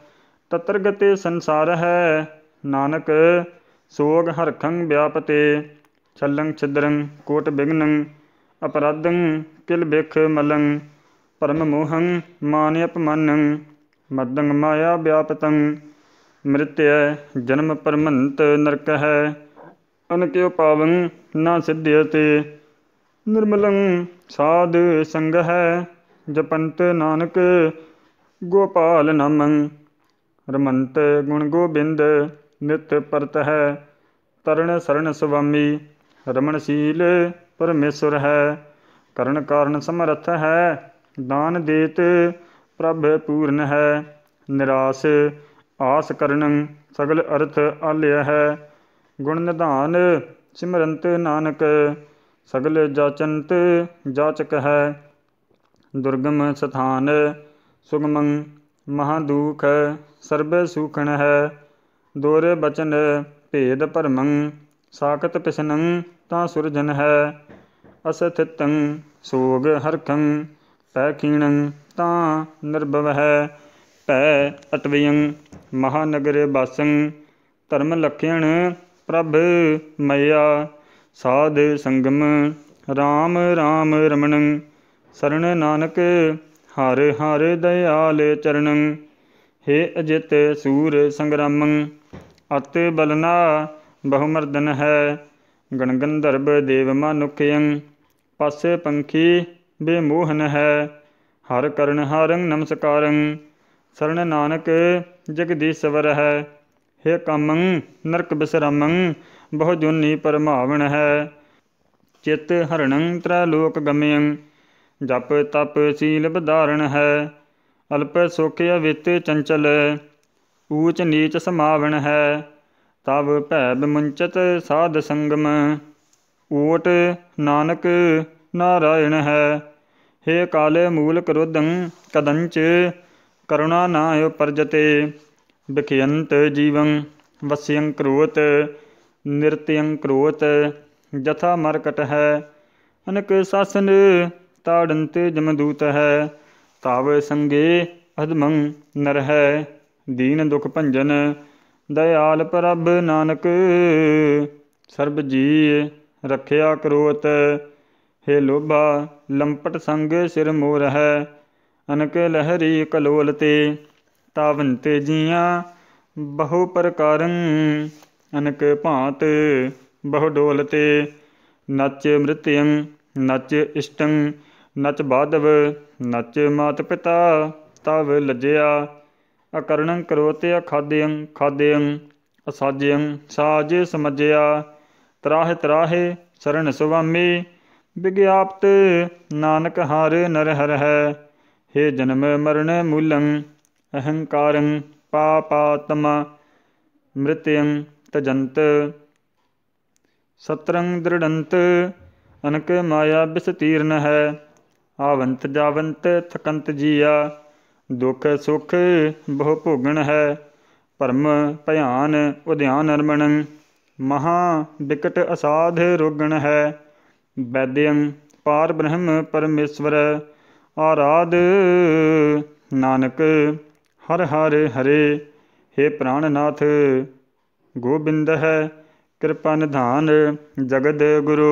ਤਤਰ ਗਤੇ ਸੰਸਾਰ ਹੈ ਨਾਨਕ ਸੋਗ ਹਰਖੰ ਵਿਆਪਤੇ ਛਲੰ ਛਦਰੰ ਕੋਟ ਬਿਗਨੰ ਅਪਰਾਧੰ ਕਿਲ ਬਿਖ ਮਲੰ ਪਰਮ ਮੋਹੰ ਮਾਨ ਅਪਮਾਨੰ ਮਦੰ ਮਾਇਆ ਵਿਆਪਤੰ ਮ੍ਰਿਤਯ ਜਨਮ ਪਰਮੰਤ ਨਰਕ ਹੈ ਅਨਕਿਉ ਪਾਵੰ ਨਾ ਸਿਧਿਯਤੇ ਨਿਰਮਲੰ ਸਾਧ ਸੰਗ ਹੈ ਜਪੰਤ ਨਾਨਕ ਗੋਪਾਲ ਨਾਮੰ ਰਮੰਤ ਗੁਣ ਗੋਬਿੰਦ ਨਿਤ ਪਰਤ ਹੈ ਤਰਨ ਸਰਨ ਸੁਵਾਮੀ ਰਮਣਸ਼ੀਲ ਪਰਮੇਸ਼ਰ ਹੈ ਕਰਨ ਕਾਰਨ ਸਮਰੱਥ ਹੈ ਦਾਨ ਦੇਤ ਪ੍ਰਭ ਪੂਰਨ ਹੈ ਨਿਰਾਸ ਆਸ ਕਰਨ ਸਗਲ ਅਰਥ ਆਲਿਆ ਹੈ ਗੁਣ ਨਿਧਾਨ ਸਿਮਰੰਤ ਨਾਨਕ ਸਗਲ ਜਾਚੰਤ ਜਾਚਕ ਹੈ ਦੁਰਗਮ ਸਥਾਨ ਸੁਗਮੰ ਮਹਾ ਦੂਖ ਸਰਬ ਸੁਖਣ ਹੈ ਦੋਰੇ ਬਚਨ ਭੇਦ ਪਰਮੰ ਸਾਖਤ ਪਿਸਨੰ ਤਾਂ ਸੁਰਜਨ ਹੈ ਅਸਥਿਤੰ ਸੋਗ ਹਰਖੰ ਪੈ ਕੀਣੰ ਤਾਂ ਨਿਰਭਵ ਹੈ ਪੈ ਅਟਵਯੰ ਮਹਾਨਗਰ ਵਾਸੰ ਧਰਮ ਲਖਿਣ ਪ੍ਰਭ ਮਇਆ ਸਾਧ ਸੰਗਮ RAM RAM ਰਮਣੰ ਸਰਣ ਨਾਨਕ ਹਰ ਹਰ ਦਇਆਲ ਚਰਨੰ हे अजित सूर संग्राम अत बलना बहुमर्दन है गणगंधर्व देव मनुखयं पस पंखी बेमोहन है हर करण हारं नमस्कारं शरण नानक जगदीश्वर है हे कामं नरक विश्रामं बहुजुनि परमावन है चित हरणं त्रैलोक गमयं ਜਪ ਤਪ ਸੀਲ ਬਧਾਰਨ ਹੈ ਅਲਪ ਸੁਖ ਅਵਿਤ ਚੰਚਲ ਊਚ ਨੀਚ ਸਮਾਵਣ ਹੈ ਤਬ ਭੈ ਬਿਮੁੰਚਤ ਸਾਧ ਸੰਗਮ ਓਟ ਨਾਨਕ ਨਾਰਾਇਣ ਹੈ ਹੇ ਕਾਲੇ ਮੂਲ ਕਰੁਦੰ ਕਦੰਚ ਕਰੁਣਾ ਨਾ ਉਪਰਜਤੇ ਵਿਖਯੰਤ ਜੀਵੰ ਵਸਿਯੰ ਕਰੋਤ ਨਿਰਤਯੰ ਕਰੋਤ ਜਥਾ ਮਰਕਟ ਹੈ ਅਨਕ ਸਾਸਨ ਜਮਦੂਤ ਹੈ ਤਾਵੇ ਸੰਗੇ संगे ਨਰ ਹੈ ਦੀਨ ਦੁਖ ਭੰਜਨ ਦਇਆਲ ਪ੍ਰਭ ਨਾਨਕ ਸਰਬ ਜੀ ਰੱਖਿਆ ਕਰੋਤ ਹੇ ਲੋਭਾ ਲੰਪਟ ਸੰਗ ਸਿਰ ਮੋਰ ਹੈ ਅਨਕ ਲਹਿਰੀ ਕਲੋਲ ਤੇ ਤਾਵੰਤੇ ਜੀਆਂ ਬਹੁ ਪ੍ਰਕਾਰੰ ਅਨਕ ਭਾਂਤ ਬਹੁ ਡੋਲ ਤੇ ਨਚ ਮ੍ਰਿਤਯੰ ਨਚ ਇਸ਼ਟੰ ਨਚ ਬਾਧਵ ਨਚ ਮਾਤ ਪਿਤਾ ਤਵ ਲਜਿਆ ਅਕਰਣ ਕਰੋਤੇ ਅਖਾਦਯੰ ਖਾਦਯੰ ਅਸਾਜਯੰ ਸਾਜ ਸਮਝਿਆ ਤਰਾਹ ਤਰਾਹੇ ਸਰਣ ਸੁਵਾਮੀ ਵਿਗਿਆਪਤ ਨਾਨਕ ਹਰ ਨਰ ਹਰ ਹੈ ਹੇ ਜਨਮ ਮਰਨ ਮੂਲੰ ਅਹੰਕਾਰੰ ਪਾਪਾਤਮ ਮ੍ਰਿਤਯੰ ਤਜੰਤ ਸਤਰੰ ਦ੍ਰਿੜੰਤ ਅਨਕ ਮਾਇਆ ਬਿਸਤੀਰਨ ਹੈ ਆਵੰਤ ਜਾਵੰਤ ਥਕੰਤ ਜੀਆ ਦੁਖ ਸੁਖ ਬਹੁ ਭੋਗਣ ਹੈ ਪਰਮ ਭਿਆਨ ਉਧਿਆਨ ਅਰਮਣ ਮਹਾ ਵਿਕਟ ਅਸਾਧ ਰੋਗਣ ਹੈ ਬੈਦਿਅੰ ਪਾਰ ਬ੍ਰਹਮ ਪਰਮੇਸ਼ਵਰ ਆਰਾਧ ਨਾਨਕ ਹਰ ਹਰ ਹਰੇ ਹੇ ਪ੍ਰਾਨਨਾਥ ਗੋਬਿੰਦ ਹੈ ਕਿਰਪਾ ਨਿਧਾਨ ਜਗਤ ਗੁਰੂ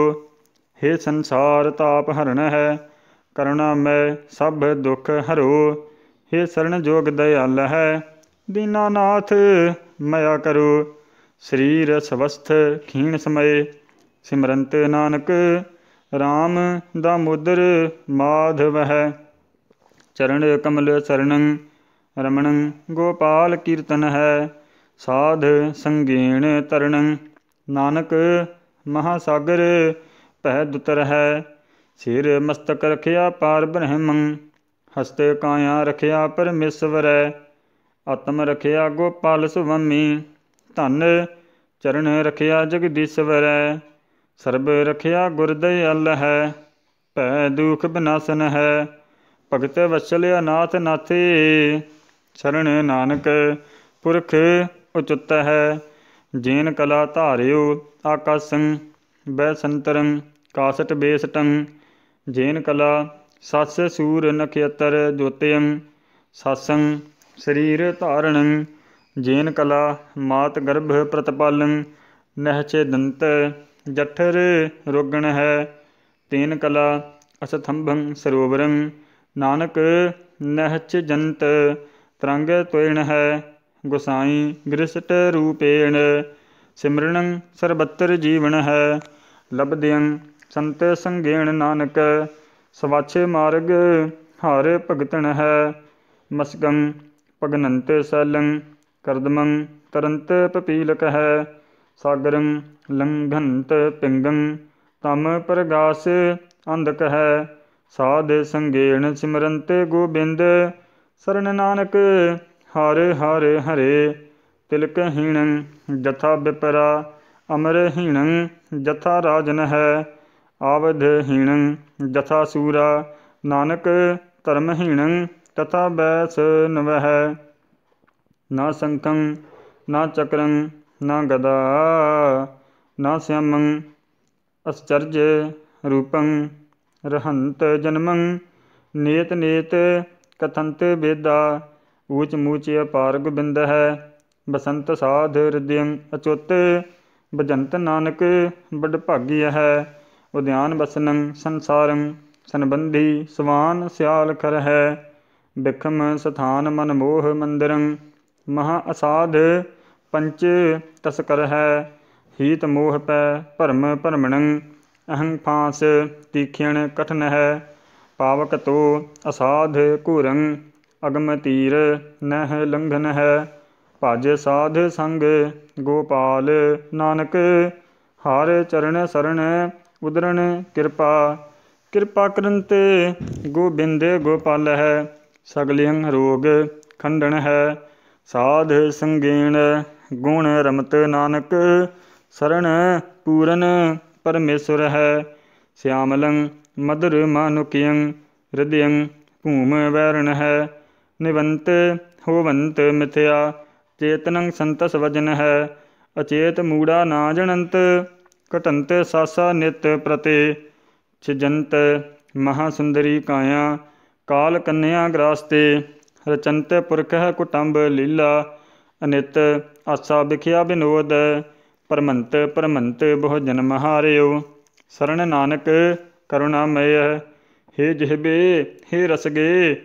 ਹੇ ਸੰਸਾਰ ਤਾਪ ਹਰਣ ਹੈ ਕਰੁਣਾ ਮੈਂ ਸਭ ਦੁੱਖ ਹਰੋ ਹੇ ਸਰਣ ਜੋਗ ਦਇਆਲ ਹੈ ਨਾਥ ਮਇਆ ਕਰੋ ਸਰੀਰ ਸਵਸਥ ਖੀਣ ਸਮਏ ਸਿਮਰੰਤ ਨਾਨਕ RAM ਦਾ ਮੁਦਰ ਮਾਧਵ ਹੈ ਚਰਨ ਕਮਲ ਸਰਣੰ ਰਮਣੰ ਗੋਪਾਲ ਕੀਰਤਨ ਹੈ ਸਾਧ ਸੰਗੇਣ ਤਰਣੰ ਨਾਨਕ ਮਹਾਸਾਗਰ ਪਹਿ ਦੁਤਰ ਹੈ ਸਿਰ ਮਸਤਕ ਰਖਿਆ ਪਾਰ ਬ੍ਰਹਮੰ ਹਸਤੇ ਕਾਇਆ ਰਖਿਆ ਪਰਮੇਸ਼ਵਰੈ ਆਤਮ ਰਖਿਆ ਗੋਪਾਲ ਸੁਵਮੀ ਧਨ ਚਰਨ ਰਖਿਆ ਜਗਦੀਸ਼ਵਰੈ ਸਰਬ ਰਖਿਆ ਗੁਰਦਇਲ ਹੈ ਪੈ ਦੁਖ ਬਨਾਸਨ ਹੈ ਭਗਤ ਵਸਲਿਆ ਨਾਥ ਨਾਥੇ ਚਰਨ ਨਾਨਕ ਪੁਰਖ ਉਚਤ ਹੈ ਜੀਨ ਕਲਾ ਧਾਰਿਓ ਆਕਾਸੰ ਬੈ ਸੰਤਰੰ ਕਾਸਟ ਬੇਸਟੰ ਜੇਨ ਕਲਾ ਸਸ ਸੂਰ ਨਖੇਤਰ ਜੋਤਿਯੰ ਸਾਸੰ ਸਰੀਰ ਧਾਰਣੰ ਜੇਨ ਕਲਾ ਮਾਤ ਗਰਭ ਪ੍ਰਤਪਾਲੰ ਦੰਤ ਜਠਰ ਰੋਗਣ ਹੈ ਤੇਨ ਕਲਾ ਅਸਥੰਭੰ ਸਰੋਵਰੰ ਨਾਨਕ ਜੰਤ ਤਰੰਗ ਤੋਇਣ ਹੈ ਗੁਸਾਈ ਗ੍ਰਿਸ਼ਟ ਰੂਪੇਣ ਸਿਮਰਣੰ ਸਰਬੱਤਰ ਜੀਵਨ ਹੈ ਲਬਦਿਯੰ ਸੰਤ ਸੰਗੇਣ ਨਾਨਕ ਸਵਾਛੇ ਮਾਰਗ ਹਾਰੇ ਭਗਤਨ ਹੈ ਮਸਗੰ ਪਗਨੰਤ ਸਲੰ ਕਰਦਮੰ ਤਰੰਤ ਪਪੀਲਕ ਹੈ ਸਾਗਰੰ ਲੰਘੰਤ ਪਿੰਗੰ ਤਮ ਪ੍ਰਗਾਸ ਅੰਧਕ ਹੈ ਸਾਧ ਸੰਗੇਣ ਸਿਮਰੰਤੇ ਗੋਬਿੰਦ ਸਰਨ ਨਾਨਕ ਹਾਰੇ ਹਾਰੇ ਹਰੇ ਤਿਲਕ ਹੀਣੰ ਜਥਾ ਬਿਪਰਾ ਅਮਰ ਹੀਣੰ ਜਥਾ ਰਾਜਨ ਹੈ ਆਵਧਹੀਣੰ ਜਥਾ ਸੂਰਾ ਨਾਨਕ ਧਰਮਹੀਣੰ ਤਥਾ ਬੈਸ ਨਵਹਿ ਨਾ ਸੰਕੰ ਨਾ ਚਕਰੰ ਨਾ ਗਦਾ ਨਾ ਸਿਆਮੰ ਅਸਚਰਜ ਰੂਪੰ ਰਹੰਤ ਜਨਮੰ ਨੇਤ ਨੇਤ ਕਥੰਤ ਬੇਦਾ ਊਚ ਮੂਚ ਅਪਾਰ ਗੋਬਿੰਦ ਹੈ ਬਸੰਤ ਸਾਧ ਹ੍ਰਿਦਯੰ ਅਚੁੱਤ ਬਜੰਤ ਨਾਨਕ ਬੜ ਭਾਗੀ ਹੈ ਉਦਿਆਨ ਬਸਨੰ ਸੰਸਾਰੰ ਸੰਬੰਧੀ ਸਵਾਨ ਸਿਆਲ ਕਰ ਹੈ ਬਿਖਮ ਸਥਾਨ ਮਨਮੋਹ ਮੰਦਰੰ ਮਹਾ ਅਸਾਧ ਪੰਚ ਤਸਕਰ ਹੈ ਹੀਤ ਮੋਹ ਪੈ ਭਰਮ ਭਰਮਣੰ ਅਹੰ ਫਾਸ ਤੀਖਣ ਕਠਨ ਹੈ ਪਾਵਕ ਤੋ ਅਸਾਧ ਘੂਰੰ ਅਗਮ ਤੀਰ ਨਹਿ ਲੰਘਨ ਹੈ ਭਜ ਸਾਧ ਸੰਗ ਗੋਪਾਲ ਨਾਨਕ ਹਰ ਚਰਨ ਸਰਣ ਉਦਰਣ ਕਿਰਪਾ ਕਿਰਪਾ ਕਰਨ ਤੇ ਗੋਬਿੰਦ ਗੋਪਾਲ ਹੈ ਸਗਲਿਆਂ ਰੋਗ ਖੰਡਣ ਹੈ ਸਾਧ ਸੰਗੀਣ ਗੁਣ ਰਮਤ ਨਾਨਕ ਸਰਣ ਪੂਰਨ ਪਰਮੇਸ਼ਰ ਹੈ ਸਿਆਮਲੰ ਮਦਰ ਮਾਨੁਕਿਯੰ ਹਿਰਦਯੰ ਭੂਮ ਵੈਰਣ ਹੈ ਨਿਵੰਤ ਹੋਵੰਤ ਮਿਥਿਆ ਚੇਤਨੰ ਸੰਤਸ ਵਜਨ ਹੈ ਅਚੇਤ ਮੂੜਾ ਨਾ ਜਣੰਤ ਘਟੰਤ ਸਾਸਾ ਨਿਤ ਪ੍ਰਤੇ ਛਜੰਤ ਮਹਾ ਸੁੰਦਰੀ ਕਾਇਆ ਕਾਲ ਕੰਨਿਆ ਗ੍ਰਾਸਤੇ ਰਚੰਤੇ ਪੁਰਖਹ ਕੁਟੰਬ ਲੀਲਾ ਅਨਿਤ ਆਸਾ ਵਿਖਿਆ ਬਿਨੋਦ ਪਰਮੰਤ ਪਰਮੰਤ ਬਹੁ ਜਨਮ ਹਾਰਿਓ ਸਰਣ ਨਾਨਕ ਕਰੁਣਾਮਯ ਹੇ ਜਿਹਬੇ ਹੇ ਰਸਗੇ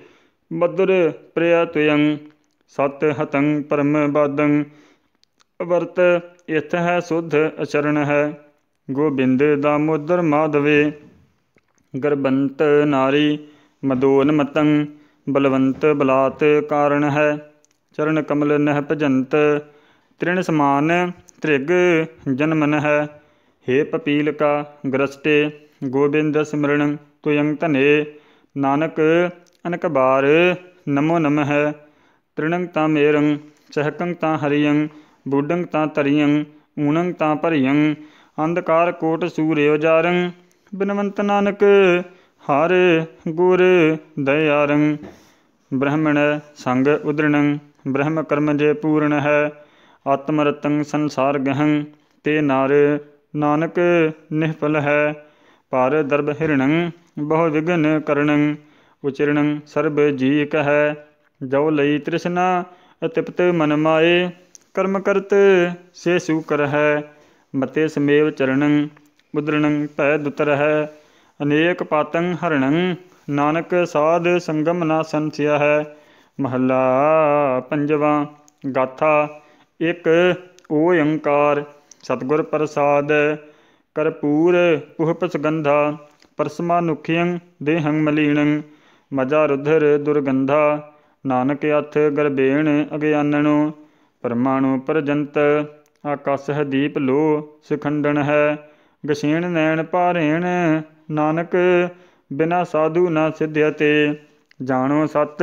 ਮਦਰ ਪ੍ਰਿਆ ਤੁਯੰ ਸਤ ਹਤੰ ਪਰਮ ਬਾਦੰ ਵਰਤ ਇਥ ਹੈ ਸੁਧ ਅਚਰਣ ਹੈ ਗੋਬਿੰਦ ਦਾਮੋਦਰ ਮਾਧਵੇ ਗਰਬੰਤ ਨਾਰੀ ਮਦੋਨ ਮਤੰ ਬਲਵੰਤ ਬਲਾਤ ਕਾਰਨ ਹੈ ਚਰਨ ਕਮਲ ਨਹਿ ਭਜੰਤ ਤ੍ਰਿਣ ਸਮਾਨ ਤ੍ਰਿਗ ਜਨਮਨ ਹੈ ਹੇ ਪਪੀਲ ਕਾ ਗ੍ਰਸਟੇ ਗੋਬਿੰਦ ਸਿਮਰਨ ਤੁਯੰ ਧਨੇ ਨਾਨਕ ਅਨਕ ਬਾਰ ਨਮੋ ਨਮ ਹੈ ਤ੍ਰਿਣੰ ਤਾ ਮੇਰੰ ਚਹਕੰ ਤਾ ਹਰੀਯੰ ਬੂਡੰ ਤਾ ਤਰੀਯੰ ਊਨੰ ਤਾ ਭਰੀਯੰ ਅੰਧਕਾਰ ਕੋਟ ਸੂਰਿ ਉਜਾਰੰ ਬਿਨਵੰਤ ਨਾਨਕ ਹਰ ਗੁਰ ਦਇਆਰੰ ਬ੍ਰਹਮਣ ਸੰਗ ਉਦਰਣੰ ਬ੍ਰਹਮ ਕਰਮ ਜੇ ਪੂਰਨ ਹੈ ਆਤਮ ਰਤੰ ਸੰਸਾਰ ਗਹੰ ਤੇ ਨਾਰ ਨਾਨਕ ਨਿਹਪਲ ਹੈ ਪਰ ਦਰਬ ਹਿਰਣੰ ਬਹੁ ਵਿਗਨ ਕਰਣੰ ਉਚਰਣੰ ਸਰਬ ਜੀ ਕਹੈ ਜੋ ਲਈ ਤ੍ਰਿਸ਼ਨਾ ਅਤਿਪਤ ਮਨ ਮਾਏ ਕਰਮ ਕਰਤ ਸੇ ਸੂ ਕਰਹਿ ਮਤੇ ਸਮੇਵ ਚਰਣੰ ਉਦਰਣੰ ਭੈ ਦੁਤਰ ਹੈ ਅਨੇਕ ਪਾਤੰ ਹਰਣੰ ਨਾਨਕ ਸਾਧ ਸੰਗਮ ਨਾ ਸੰਸਿਆ ਹੈ ਮਹਲਾ ਪੰਜਵਾਂ ਗਾਥਾ ਇੱਕ ਓੰਕਾਰ ਸਤਗੁਰ ਪ੍ਰਸਾਦ ਕਰਪੂਰ ਪੁਹਪ ਸੁਗੰਧਾ ਪਰਸਮਾ ਨੁਖਿਯੰ ਦੇਹੰ ਮਲੀਣੰ ਮਜਾ ਰੁਧਰ ਦੁਰਗੰਧਾ ਨਾਨਕ ਅਥ ਗਰਬੇਣ ਅਗਿਆਨਣੋ ਪਰਮਾਣੂ ਪਰਜੰਤ ਆਕਾਸ ਹੈ ਦੀਪ ਲੋ ਸਖੰਡਣ ਹੈ ਗਸ਼ੇਣ ਨੈਣ ਭਾਰੇਣ ਨਾਨਕ ਬਿਨਾ ਸਾਧੂ ਨਾ ਸਿਧਿਅਤੇ ਜਾਣੋ ਸਤ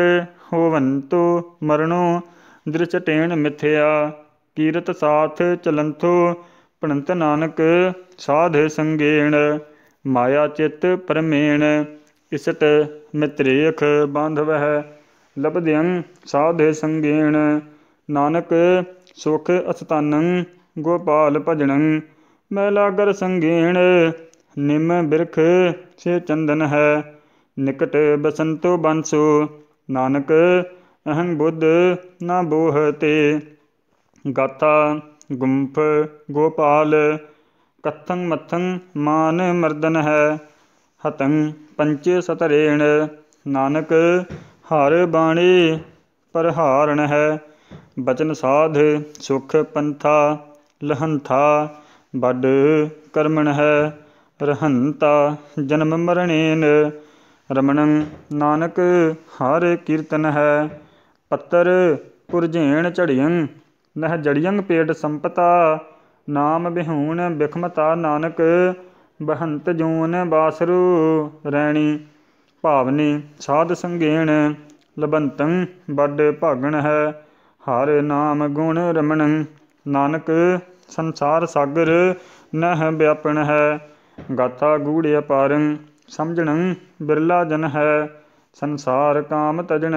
ਹੋਵੰਤੋ ਮਰਣੋ ਦ੍ਰਿਚਟੇਣ ਮਿਥਿਆ ਕੀਰਤ ਸਾਥ ਚਲੰਥੋ ਪਣੰਤ ਨਾਨਕ ਸਾਧ ਸੰਗੇਣ ਮਾਇਆ ਚਿਤ ਪਰਮੇਣ ਇਸਟ ਮਿਤ੍ਰੇਖ ਬੰਧਵਹਿ ਲਬਧਿਅੰ ਲਬਦਿਅੰ ਸਾਧ ਸੰਗੇਣ ਨਾਨਕ ਸੁਖ ਅਸਤਾਨੰ ਗੋਪਾਲ ਭਜਣੰ ਮੈਲਾਗਰ ਸੰਗੀਣ ਨਿਮ ਬਿਰਖ ਸੇ ਚੰਦਨ ਹੈ ਨਿਕਟ ਬਸੰਤੋ ਬੰਸੋ ਨਾਨਕ ਅਹੰ ਬੁੱਧ ਨਾ ਬੋਹਤੇ ਗਾਥਾ ਗੁੰਫ ਗੋਪਾਲ ਕਥੰ ਮਥੰ ਮਾਨ ਮਰਦਨ ਹੈ ਹਤੰ ਪੰਚ ਸਤਰੇਣ ਨਾਨਕ ਹਰ ਬਾਣੀ ਪਰਹਾਰਣ ਹੈ ਬਚਨ ਸਾਧ ਸੁਖ ਪੰਥਾ ਲਹੰਥਾ ਬਡ ਕਰਮਣ ਹੈ ਰਹੰਤਾ ਜਨਮ ਮਰਣੇਨ ਰਮਣੰ ਨਾਨਕ ਹਰ ਕੀਰਤਨ ਹੈ ਪੱਤਰ ਪੁਰਝੇਣ ਝੜਿਯੰ ਨਹ ਜੜਿਯੰ ਪੇਟ ਸੰਪਤਾ ਨਾਮ ਬਿਹੂਣ ਬਖਮਤਾ ਨਾਨਕ ਬਹੰਤ ਜੂਨ ਬਾਸਰੂ ਰੈਣੀ ਭਾਵਨੀ ਸਾਧ ਸੰਗੇਣ ਲਬੰਤੰ ਵੱਡ ਭਾਗਣ ਹੈ ਹਰ ਨਾਮ ਗੁਣ ਰਮਣ ਨਾਨਕ ਸੰਸਾਰ ਸਾਗਰ ਨਹ ਵਿਆਪਣ ਹੈ ਗਾਥਾ ਗੂੜ ਅਪਾਰੰ ਸਮਝਣ ਬਿਰਲਾ ਜਨ ਹੈ ਸੰਸਾਰ ਕਾਮ ਤਜਣ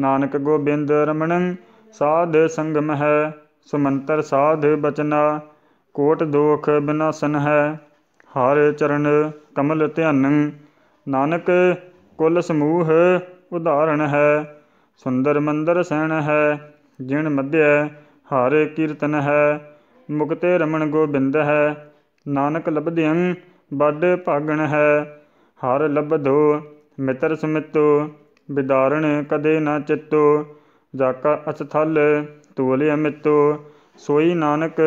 ਨਾਨਕ ਗੋਬਿੰਦ ਰਮਣ ਸਾਧ ਸੰਗਮ ਹੈ ਸੁਮੰਤਰ ਸਾਧ ਬਚਨਾ ਕੋਟ ਦੋਖ ਬਿਨਾਸਨ ਹੈ ਹਰ ਚਰਨ ਕਮਲ ਧਿਆਨ ਨਾਨਕ ਕੁੱਲ ਸਮੂਹ ਉਧਾਰਨ ਹੈ ਸੁੰਦਰ ਮੰਦਰ ਸਹਿਣ ਹੈ ਜਿਣ ਮਧਿਐ ਹਾਰੇ ਕੀਰਤਨ ਹੈ ਮੁਕਤੇ ਰਮਣ ਗੋਬਿੰਦ ਹੈ ਨਾਨਕ ਲਬਧਿਅੰ ਬਾਡੇ ਭਾਗਣ ਹੈ ਹਰ ਲਬਧੋ ਮਿੱਤਰ ਸੁਮਿੱਤੋ ਵਿਦਾਰਣ ਕਦੇ ਨਾ ਚਿੱਤੋ ਜਾਕਾ ਅਸਥਲ ਤੋਲੇ ਅਮਿਤੋ ਸੋਈ ਨਾਨਕ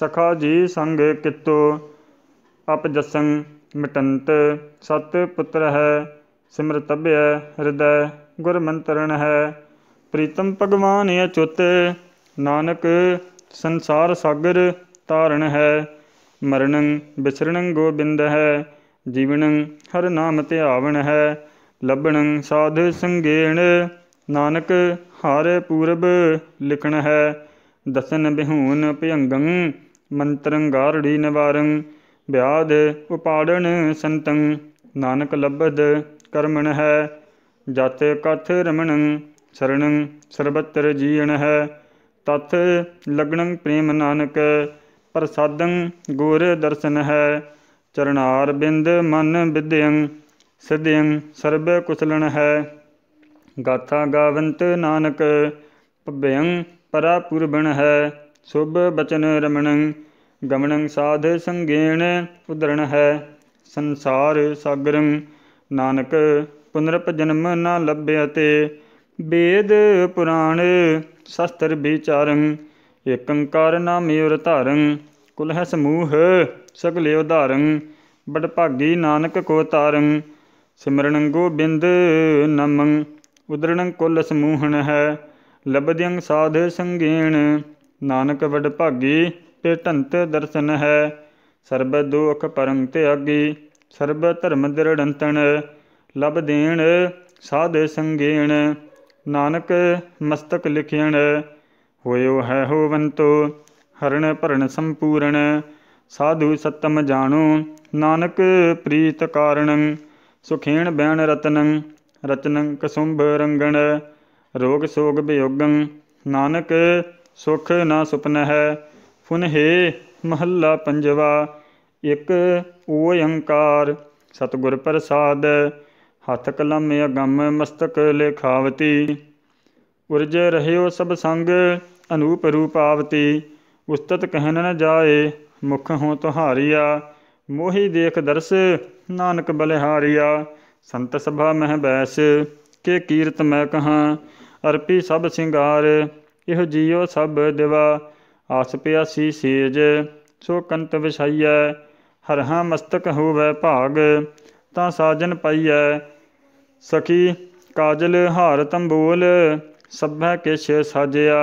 ਸਖਾ ਜੀ ਸੰਗ ਕਿਤੋ ਅਪ ਜਸੰ ਮਟੰਤ ਸਤ ਪੁੱਤਰ ਹੈ ਸਿਮਰਤਬਿਆ ਹਿਰਦੈ ਗੁਰ ਮੰਤਰਣ ਹੈ ਪ੍ਰੀਤਮ ਭਗਵਾਨ ਅਚੁੱਤ ਨਾਨਕ ਸੰਸਾਰ ਸਾਗਰ ਤਾਰਨ ਹੈ ਮਰਣੰ ਵਿਸਰਣੰ ਗੋਬਿੰਦ ਹੈ ਜੀਵਨੰ ਹਰ ਨਾਮ ਧਿਆਵਣ ਹੈ ਲੱਭਣੰ ਸਾਧ ਸੰਗੇਣ ਨਾਨਕ ਹਾਰੇ ਪੂਰਬ ਲਿਖਣ ਹੈ ਦਸਨ ਬਿਹੂਨ ਭਯੰਗੰ ਮੰਤਰੰ ਗਾਰੜੀ ਨਿਵਾਰੰ ਵਿਆਦ ਉਪਾੜਨ ਸੰਤੰ ਨਾਨਕ ਲਬਦ ਕਰਮਣ ਹੈ ਜਤ ਕਥ ਰਮਣੰ ਸਰਣੰ ਸਰਬੱਤਰ ਜੀਣ ਹੈ ਤਤ ਲਗਣੰ ਪ੍ਰੇਮ ਨਾਨਕ ਪ੍ਰਸਾਦੰ ਗੁਰ ਦਰਸ਼ਨ ਹੈ ਚਰਨਾਰ ਬਿੰਦ ਮਨ ਵਿਦਿਅੰ ਸਿਧਿਅੰ ਸਰਬ ਕੁਸਲਣ ਹੈ ਗਾਥਾ ਗਾਵੰਤ ਨਾਨਕ ਭਵਯੰ ਪਰਾਪੁਰਬਣ ਹੈ ਸੁਭ ਬਚਨ ਰਮਣੰ ਗਮਣੰ ਸਾਧ ਸੰਗੇਣ ਉਦਰਣ ਹੈ ਸੰਸਾਰ ਸਾਗਰੰ ਨਾਨਕ ਪੁਨਰਪ ਜਨਮ ਨਾ ਲੱਭਿਆ ਤੇ ਵੇਦ ਪੁਰਾਣ ਸ਼ਸਤਰ ਵਿਚਾਰੰ ਏਕੰਕਾਰ ਨਾਮੇ ਉਰ ਧਾਰੰ ਹੈ ਸਮੂਹ ਸਗਲੇ ਉਧਾਰੰ ਬੜ ਭਾਗੀ ਨਾਨਕ ਕੋ ਤਾਰੰ ਸਿਮਰਨ ਗੋਬਿੰਦ ਨਮੰ ਉਦਰਣ ਕੁਲ ਸਮੂਹਣ ਹੈ ਲਬਦਿਯੰ ਸਾਧ ਸੰਗੇਣ ਨਾਨਕ ਵਡ ਭਾਗੀ ਤੇ ਧੰਤ ਦਰਸ਼ਨ ਹੈ ਸਰਬ ਦੁਖ ਪਰਮ ਤਿਆਗੀ ਸਰਬ ਧਰਮ ਦਿਰੜੰਤਣ ਲਬ ਦੇਣ ਸਾਧ ਸੰਗੇਣ ਨਾਨਕ ਮਸਤਕ ਲਿਖਿਣ ਹੋਇਓ ਹੈ ਹੋਵੰਤੋ ਹਰਣ ਭਰਣ ਸੰਪੂਰਣ ਸਾਧੂ ਸਤਮ ਜਾਣੋ ਨਾਨਕ ਪ੍ਰੀਤ ਕਾਰਣ ਸੁਖੇਣ ਬੈਣ ਰਤਨੰ ਰਤਨੰ ਕਸੁੰਭ ਰੰਗਣ ਰੋਗ ਸੋਗ ਬਿਯੋਗੰ ਨਾਨਕ ਸੁਖ ਨਾ ਸੁਪਨ ਹੈ ਫੁਨਹੇ ਮਹੱਲਾ ਪੰਜਵਾ ਇੱਕ ਓੰਕਾਰ ਸਤਗੁਰ ਪ੍ਰਸਾਦ ਹੱਥ ਕਲਮ ਅਗੰਮ ਮਸਤਕ ਲੇਖਾਵਤੀ ਉਰਜ ਰਹਿਓ ਸਭ ਸੰਗ ਅਨੂਪ ਰੂਪ ਆਵਤੀ ਉਸਤਤ ਕਹਿਨ ਨ ਜਾਏ ਮੁਖ ਹੋ ਤੁਹਾਰੀਆ ਮੋਹੀ ਦੇਖ ਦਰਸ ਨਾਨਕ ਬਲਿਹਾਰੀਆ ਸੰਤ ਸਭਾ ਮਹਿ ਬੈਸ ਕੇ ਕੀਰਤ ਮੈਂ ਕਹਾ ਅਰਪੀ ਸਭ ਸਿੰਗਾਰ ਇਹ ਜੀਉ ਸਭ ਦਿਵਾ ਆਸ ਪਿਆਸੀ ਸੇਜ ਸੋ ਕੰਤ ਵਿਸਾਈਐ ਹਰ ਹਾਂ ਮਸਤਕ ਹੋਵੇ ਭਾਗ ਤਾਂ ਸਾਜਨ ਪਾਈਐ ਸਖੀ ਕਾਜਲ ਹਾਰ ਤੰਬੂਲ ਸਭੈ ਕਿਛ ਸਾਜਿਆ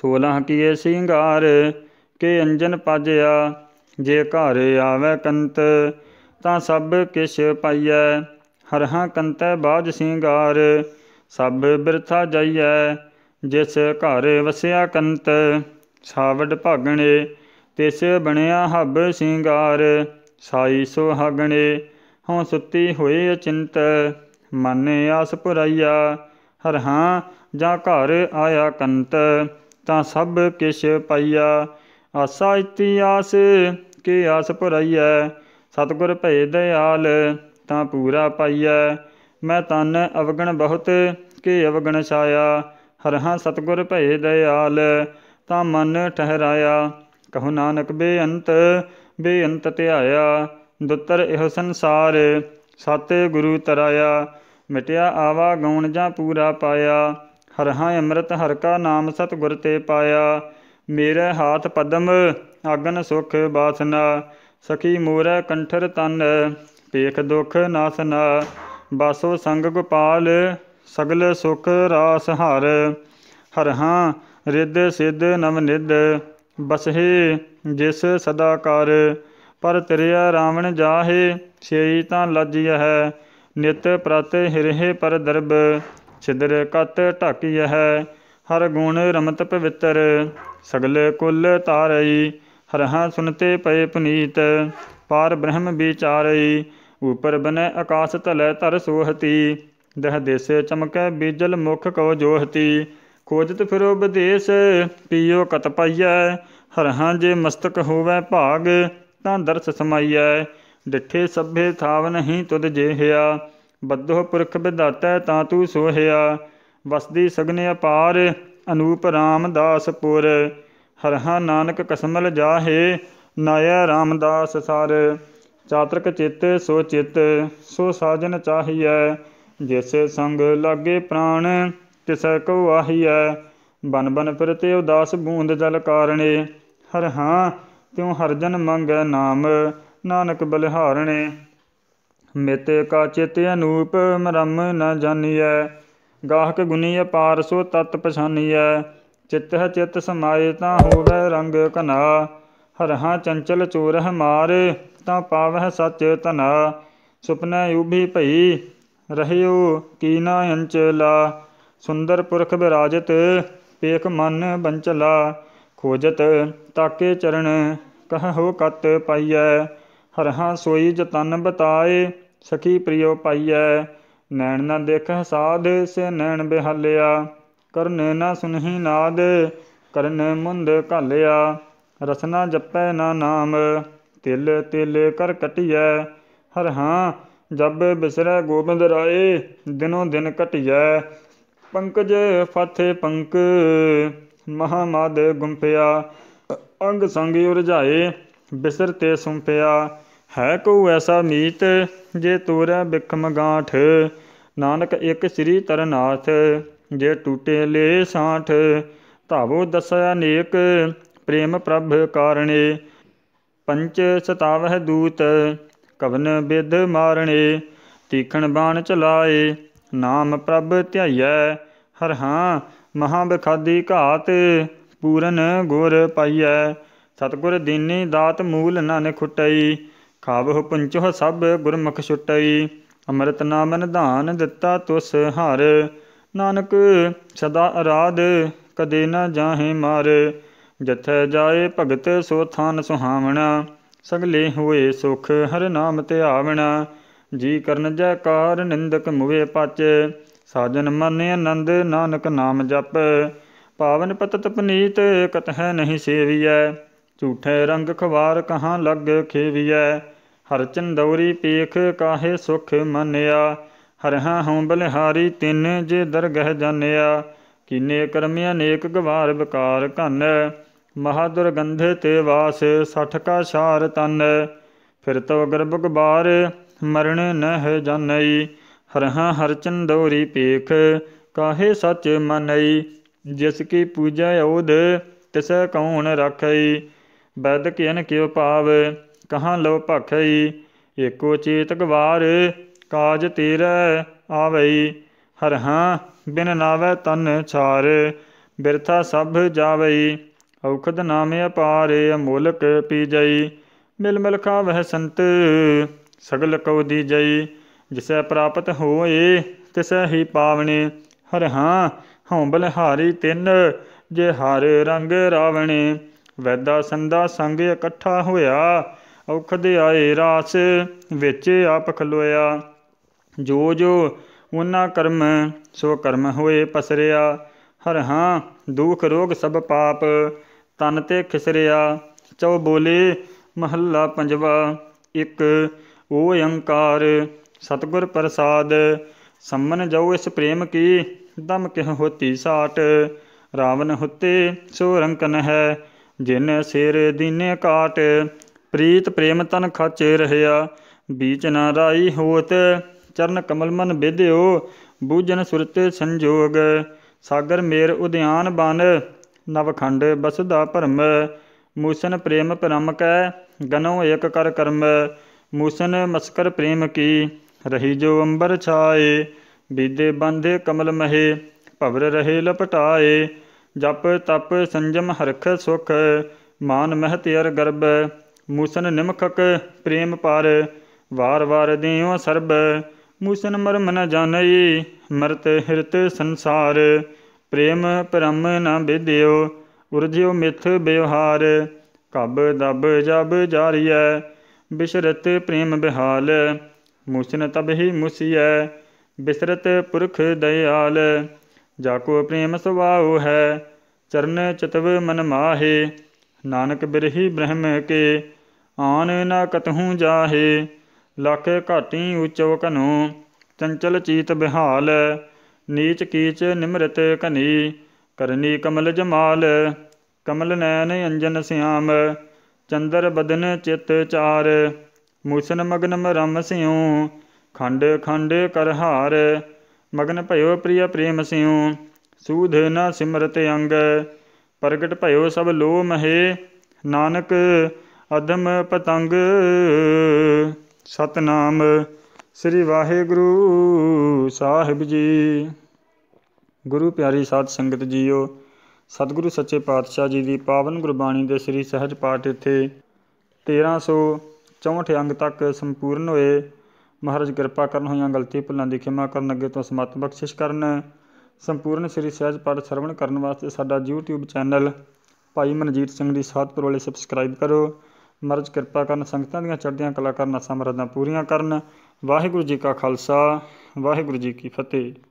16 ਕੀਏ ਸਿੰਗਾਰ ਕੇ ਅੰਜਨ ਪਾਜਿਆ ਜੇ ਘਰ ਆਵੇ ਕੰਤ ਤਾਂ ਸਭ ਕਿਛ ਪਾਈਐ ਹਾਂ ਕੰਤੈ ਬਾਜ ਸਿੰਗਾਰ ਸਭ ਬਿਰਥਾ ਜਾਈਐ ਜਿਸ ਘਰ ਵਸਿਆ ਕੰਤ ਸਾਵਡ ਭਾਗਣੇ ਤਿਸ ਬਣਿਆ ਹੱਬ ਸਿੰਗਾਰ ਸਾਈ ਸੁਹਾਗਣੇ ਹਉ ਸੁੱਤੀ ਹੋਏ ਅਚਿੰਤ ਮਨ ਆਸ ਪੁਰਾਈਆ ਹਾਂ ਜਾਂ ਘਰ ਆਇਆ ਕੰਤ ਤਾਂ ਸਭ ਕਿਛ ਪਾਈਆ ਆਸਾ ਇਤੀ ਆਸ ਕੀ ਆਸ ਪੁਰਈਐ ਸਤਗੁਰ ਭੇ ਦਿਆਲ ਤਾਂ ਪੂਰਾ ਪਈਐ ਮੈਂ ਤਨ ਅਵਗਣ ਬਹੁਤ ਕੀ ਅਵਗਣ ਛਾਇਆ ਹਰ ਹਾਂ ਸਤਗੁਰ ਭੇ ਦਿਆਲ ਤਾਂ ਮਨ ਠਹਿਰਾਇਆ ਕਹੋ ਨਾਨਕ ਬੇਅੰਤ ਬੇਅੰਤ ਧਿਆਇਆ ਦੁੱਤਰ ਇਹ ਸੰਸਾਰ ਸਾਤੇ ਗੁਰੂ ਤਰਾਇਆ ਮਿਟਿਆ ਆਵਾ ਗਉਣ ਜਾਂ ਪੂਰਾ ਪਾਇਆ ਹਰ ਹਾਂ ਅੰਮ੍ਰਿਤ ਹਰ ਕਾ ਨਾਮ ਸਤ ਗੁਰ ਤੇ ਪਾਇਆ ਮੇਰੇ ਹਾਥ ਪਦਮ ਆਗਨ ਸੁਖ ਬਾਸਨਾ ਸਖੀ ਮੋਰੇ ਕੰਠਰ ਤਨ ਪੇਖ ਦੁਖ ਨਾਸਨਾ ਬਾਸੋ ਸੰਗ ਗੋਪਾਲ ਸਗਲ ਸੁਖ ਰਾਸ ਹਰ ਹਰ ਹਾਂ ਰਿੱਧ ਸਿੱਧ ਨਵ ਨਿੱਧ ਬਸਹਿ ਜਿਸ ਸਦਾ ਕਰ ਪਰ ਤਿਰਿਆ ਰਾਵਣ ਜਾਹੇ ਛੇਈ ਤਾਂ ਲੱਜਿ ਹੈ ਨਿਤ ਪ੍ਰਤ ਹਿਰਹਿ ਪਰ ਦਰਬ ਛਿਦਰ ਕਤ ਢਾਕੀ ਹੈ ਹਰ ਗੁਣ ਰਮਤ ਪਵਿੱਤਰ ਸਗਲੇ ਕੁੱਲ ਤਾਰਈ ਹਰਹਾ ਸੁਨਤੇ ਪਏ ਪੁਨੀਤ ਪਾਰ ਬ੍ਰਹਮ ਵਿਚਾਰਈ ਉਪਰ ਬਨੇ ਆਕਾਸ਼ ਤਲੈ ਤਰ ਸੋਹਤੀ ਦਹ ਦੇਸੇ ਚਮਕੈ ਬੀਜਲ ਮੁਖ ਕੋ ਜੋਹਤੀ ਕੋਜਤ ਫਿਰੋ ਵਿਦੇਸ ਪੀਓ ਕਤ ਪਾਈਐ ਹਾਂ ਜੇ ਮਸਤਕ ਹੋਵੇ ਭਾਗ ਤਾਂ ਦਰਸ ਸਮਾਈਐ ਡਿਠੇ ਸਭੇ ਥਾਵ ਨਹੀਂ ਤੁਧ ਜੇਹਿਆ ਬੱਧੋ ਪੁਰਖ ਵਿਦਾਤੈ ਤਾਂ ਤੂ ਸੋਹਿਆ ਵਸਦੀ ਸਗਨੇ ਅਪਾਰ ਅਨੂਪ ਰਾਮਦਾਸਪੁਰ ਹਰਹਾ ਨਾਨਕ ਕਸਮਲ ਜਾਹੇ ਨਾਇਆ ਰਾਮਦਾਸ ਸਰ ਚਾਤਰਕ ਚਿੱਤ ਸੋ ਚਿੱਤ ਸੋ ਸਾਜਨ ਚਾਹੀਐ ਜਿਸੇ ਸੰਗ ਲਾਗੇ ਪ੍ਰਾਣ ਤਿਸ ਕੋ ਆਹੀਐ ਬਨ ਬਨ ਫਿਰਤੇ ਉਦਾਸ ਬੂੰਦ ਜਲ ਕਾਰਣੇ ਹਰ ਹਾਂ ਤਿਉ ਹਰਜਨ ਮੰਗੈ ਨਾਮ ਨਾਨਕ ਬਲਿਹਾਰਣੇ ਮੇਤੇ ਕਾ ਚਿਤ ਅਨੂਪ ਮਰਮ ਨ ਜਾਣੀਐ ਗਾਹਕ ਗੁਨੀ ਅਪਾਰ ਸੋ ਤਤ ਪਛਾਨੀਐ ਚਿਤ ਹੈ ਚਿਤ ਸਮਾਏ ਤਾਂ ਹੋਵੇ ਰੰਗ ਕਨਾ ਹਰਹਾ ਚੰਚਲ ਚੋਰਹ ਮਾਰ ਤਾਂ ਪਾਵਹਿ ਸਚ ਤਨਾ ਸੁਪਨੈ ਉਭੀ ਭਈ ਰਹਿਓ ਕੀਨਾ ਅੰਚਲਾ ਸੁੰਦਰ ਪੁਰਖ ਬਿਰਾਜਤ ਪੇਖ ਮਨ ਬੰਚਲਾ ਖੋਜਤ ਤਾਕੇ ਚਰਨ ਕਹੋ ਕਤ ਪਾਈਐ ਹਰਹਾ ਸੋਈ ਜਤਨ ਬਤਾਏ ਸਖੀ ਪ੍ਰਿਯੋ ਪਾਈਐ ਨੈਣ ਨਾ ਦੇਖ ਸਾਧ ਸੇ ਨੈਣ ਬਿਹਾਲਿਆ ਕਰਨੇ ਨਾ ਸੁਨਹੀ ਨਾਦ ਕਰਨੇ ਮੁੰਦ ਘਾਲਿਆ ਰਸਨਾ ਜਪੈ ਨਾ ਨਾਮ ਤਿਲ ਤਿਲ ਕਰ ਕਟਿਐ ਹਰਹਾ ਜਬ ਬਿਸਰੈ ਗੋਬਿੰਦ ਰਾਏ ਦਿਨੋ ਦਿਨ ਕਟਿਐ ਪੰਕਜ ਫਾਥੇ ਪੰਕ ਮਹਾਮਦ ਗੁੰਪਿਆ ਅੰਗ ਸੰਗਿ ਉਰਝਾਏ ਬਿਸਰ ਤੇ ਸੁੰਪਿਆ ਹੈ ਕੋ ਐਸਾ ਮੀਤ ਜੇ ਤੋਰੈ ਬਿਖਮ ਗਾਂਠ ਨਾਨਕ ਇੱਕ ਸ੍ਰੀ ਤਰਨਾਥ ਜੇ ਟੂਟੇ ਲੇ ਸਾਠ ਧਾਵੋ ਦਸੈ ਅਨੇਕ ਪ੍ਰੇਮ ਪ੍ਰਭ ਕਾਰਣੇ ਪੰਚ ਸਤਾਵਹ ਦੂਤ ਕਵਨ ਬਿਦ ਮਾਰਣੇ ਤੀਖਣ ਬਾਣ ਚਲਾਏ ਨਾਮ ਪ੍ਰਭ ਧਿਆਇਐ ਹਰ ਹਾਂ ਮਹਾ ਬਖਾਦੀ ਘਾਤ ਪੂਰਨ ਗੁਰ ਪਾਈਐ ਸਤਗੁਰ ਦੀਨੀ ਦਾਤ ਮੂਲ ਨਨ ਖੁਟਈ ਖਾਵਹੁ ਪੰਚੋ ਸਭ ਗੁਰਮੁਖ ਛੁਟਈ ਅੰਮ੍ਰਿਤ ਨਾਮ ਧਾਨ ਦਿੱਤਾ ਤੁਸ ਹਰ ਨਾਨਕ ਸਦਾ ਅਰਾਧ ਕਦੇ ਨਾ ਜਾਹੇ ਮਾਰ ਜਥੈ ਜਾਏ ਭਗਤ ਸੋ ਥਾਨ ਸੁਹਾਵਣਾ ਸਗਲੇ ਹੋਏ ਸੁਖ ਹਰ ਨਾਮ ਆਵਣਾ ਜੀ ਕਰਨ ਜੈਕਾਰ ਨਿੰਦਕ ਮੁਵੇ ਪਾਚੇ ਸਾਜਨ ਮਨ ਅਨੰਦ ਨਾਨਕ ਨਾਮ ਜਪ ਪਾਵਨ ਪਤਤ ਪਨੀਤ ਕਤ ਹੈ ਨਹੀਂ ਸੇਵੀਐ ਝੂਠੇ ਰੰਗ ਖਵਾਰ ਕਹਾਂ ਲੱਗ ਖੇਵੀਐ ਹਰ ਚੰਦੌਰੀ ਪੇਖ ਕਾਹੇ ਸੁਖ ਮੰਨਿਆ ਹਰ ਹਾਂ ਹਉ ਬਲਿਹਾਰੀ ਤਿੰਨ ਜੇ ਦਰਗਹਿ ਜਾਣਿਆ ਕੀਨੇ ਕਰਮਿ ਅਨੇਕ ਗਵਾਰ ਵਿਕਾਰ ਘਨ ਮਹਾ ਦੁਰਗੰਧੇ ਤੇ ਵਾਸ ਸਠ ਕਾ ਛਾਰ ਤਨ ਫਿਰ ਤੋ ਗਰਭ ਗਬਾਰ ਮਰਣ ਨਹ ਜਾਣਈ ਹਾਂ ਹਰ ਚੰਦੌਰੀ ਪੇਖ ਕਾਹੇ ਸਚ ਮੰਨਈ ਜਿਸ ਕੀ ਪੂਜਾ ਔਦ ਤਿਸ ਕੌਣ ਰੱਖਈ ਬੈਦ ਕਿਨ ਕਿਉ ਪਾਵ ਕਹਾਂ ਲਵ ਭਖਈ ਏਕੋ ਚੇਤਕ ਵਾਰ ਕਾਜ ਆਵੈ ਆਵਈ ਹਾਂ ਬਿਨ ਨਾਵੇ ਤਨ ਛਾਰ ਬਿਰਥਾ ਸਭ ਜਾਵਈ ਔਖਦ ਨਾਮੇ ਅਪਾਰ ਅਮੋਲਕ ਜਈ ਮਿਲ ਮਿਲ ਖਾਵਹਿ ਸੰਤ ਸਗਲ ਕਉ ਜਈ ਜਿਸੈ ਪ੍ਰਾਪਤ ਹੋਏ ਤਿਸੈ ਹੀ ਪਾਵਣੇ ਹਾਂ ਹਉਬਲ ਹਾਰੀ ਤਿੰਨ ਜੇ ਹਰ ਰੰਗ ਰਾਵਣੇ ਵੈਦਾ ਸੰਦਾ ਸੰਗ ਇਕੱਠਾ ਹੋਇਆ ਔਖਦ ਆਏ ਰਾਸ ਵਿੱਚ ਆਪ ਖਲੋਇਆ ਜੋ ਜੋ ਉਹਨਾਂ ਕਰਮ ਸੋ ਕਰਮ ਹੋਏ ਪਸਰਿਆ ਹਰ ਹਾਂ ਦੁਖ ਰੋਗ ਸਭ ਪਾਪ ਤਨ ਤੇ ਖਿਸਰਿਆ ਚਉ ਬੋਲੇ ਮਹੱਲਾ ਪੰਜਵਾ ਇੱਕ ਓੰਕਾਰ ਸਤਗੁਰ ਪ੍ਰਸਾਦ ਸੰਮਨ ਜਉ ਇਸ ਪ੍ਰੇਮ ਕੀ ਦਮ ਕਿਹ ਹੋਤੀ ਸਾਟ ਰਾਵਨ ਹੁੱਤੇ ਸੋ ਰੰਕਨ ਹੈ ਜਿਨ ਸਿਰ ਦੀਨੇ ਕਾਟ ਪ੍ਰੀਤ ਪ੍ਰੇਮ ਤਨ ਖਾਚੇ ਰਹਿਆ ਬੀਚ ਨਾ ਰਾਈ ਹੋਤ ਚਰਨ ਕਮਲ ਮਨ ਬਿਧਿਓ ਬੂਜਨ ਸੁਰਤ ਸੰਜੋਗ ਸਾਗਰ ਮੇਰ ਉਦਿਆਨ ਬਨ ਨਵਖੰਡ ਬਸਦਾ ਭਰਮ ਮੂਸਨ ਪ੍ਰੇਮ ਪਰਮ ਕੈ ਗਨੋ ਏਕ ਕਰ ਕਰਮ ਮੂਸਨ ਮਸਕਰ ਪ੍ਰੇਮ ਕੀ ਰਹੀ ਜੋ ਅੰਬਰ ਛਾਏ ਬੀਦੇ ਬੰਦੇ ਕਮਲ ਮਹੇ ਭਵਰ ਰਹੇ ਲਪਟਾਏ ਜਪ ਤਪ ਸੰਜਮ ਹਰਖ ਸੁਖ ਮਾਨ ਮਹਿਤ ਅਰ ਗਰਬ ਮੂਸਨ ਨਿਮਖਕ ਪ੍ਰੇਮ ਪਰ ਵਾਰ ਵਾਰ ਦਿਉ ਸਰਬ ਮੂਸਨ ਮਰਮ ਨ ਜਾਣਈ ਮਰਤ ਹਿਰਤ ਸੰਸਾਰ ਪ੍ਰੇਮ ਪਰਮ ਨ ਬਿਦਿਓ ਉਰਜਿਓ ਮਿਥ ਬਿਵਹਾਰ ਕਬ ਦਬ ਜਬ ਜਾਰੀਐ ਬਿਸ਼ਰਤ ਪ੍ਰੇਮ ਬਿਹਾਲ ਮੂਸਨ ਤਬਹੀ ਮੁਸੀਐ ਬਿਸਰਤ ਪੁਰਖ ਦਇਆਲ ਜਾ ਕੋ ਪ੍ਰੇਮ ਸੁਭਾਉ ਹੈ ਚਰਨ ਚਤਵ ਮਨ ਮਾਹੇ ਨਾਨਕ ਬਿਰਹੀ ਬ੍ਰਹਮ ਕੇ ਆਨ ਨਾ ਕਤਹੂ ਜਾਹੇ ਲਖ ਘਾਟੀ ਉਚਵ ਕਨੋ ਚੰਚਲ ਚੀਤ ਬਿਹਾਲ ਨੀਚ ਕੀਚ ਨਿਮਰਤ ਕਨੀ ਕਰਨੀ ਕਮਲ ਜਮਾਲ ਕਮਲ ਨੈਣ ਅੰਜਨ ਸਿਆਮ ਚੰਦਰ ਬਦਨ ਚਿਤ ਚਾਰ ਮੂਸਨ ਮਗਨ ਮਰਮ ਸਿਉ ਖੰਡ ਖੰਡ ਕਰ ਹਾਰ ਮਗਨ ਭਇਓ ਪ੍ਰਿਯ ਪ੍ਰੇਮ ਸਿਉ ਸੂਧ ਨ ਸਿਮਰਤ ਅੰਗ ਪ੍ਰਗਟ ਭਇਓ ਸਭ ਲੋ ਮਹੇ ਨਾਨਕ ਅਦਮ ਪਤੰਗ ਸਤਨਾਮ ਸ੍ਰੀ ਵਾਹਿਗੁਰੂ ਸਾਹਿਬ ਜੀ ਗੁਰੂ ਪਿਆਰੀ ਸਾਧ ਸੰਗਤ ਜੀਓ ਸਤਿਗੁਰੂ ਸੱਚੇ ਪਾਤਸ਼ਾਹ ਜੀ ਦੀ ਪਾਵਨ ਗੁਰਬਾਣੀ ਦੇ ਸ੍ਰੀ ਸਹਿਜ ਪਾਠ ਇੱਥੇ 1364 ਅੰਗ ਤੱਕ ਸੰਪੂਰਨ ਹੋਏ ਮਹਾਰਾਜ ਕਿਰਪਾ ਕਰਨ ਹੋਈਆਂ ਗਲਤੀ ਭੁੱਲਾਂ ਦੀ ਖਿਮਾ ਕਰਨ ਅੱਗੇ ਤੋਂ ਸਮਤ ਬਖਸ਼ਿਸ਼ ਕਰਨ ਸੰਪੂਰਨ ਸ੍ਰੀ ਸਹਿਜ ਪਾਠ ਸਰਵਣ ਕਰਨ ਵਾਸਤੇ ਸਾਡਾ YouTube ਚੈਨਲ ਭਾਈ ਮਨਜੀਤ ਸਿੰਘ ਦੀ ਸਾਧਪੁਰ ਵਾਲੇ ਸਬਸਕ੍ਰਾਈਬ ਕਰੋ ਮਹਾਰਾਜ ਕਿਰਪਾ ਕਰਨ ਸੰਗਤਾਂ ਦੀਆਂ ਚੜ੍ਹਦੀਆਂ ਕਲਾ ਕਰਨ ਸਮਰਦਾਂ ਪੂਰੀਆਂ ਕਰਨ ਵਾਹਿਗੁਰੂ ਜੀ ਕਾ ਖਾਲਸਾ ਵਾਹਿਗੁਰੂ ਜੀ ਕੀ ਫਤਿਹ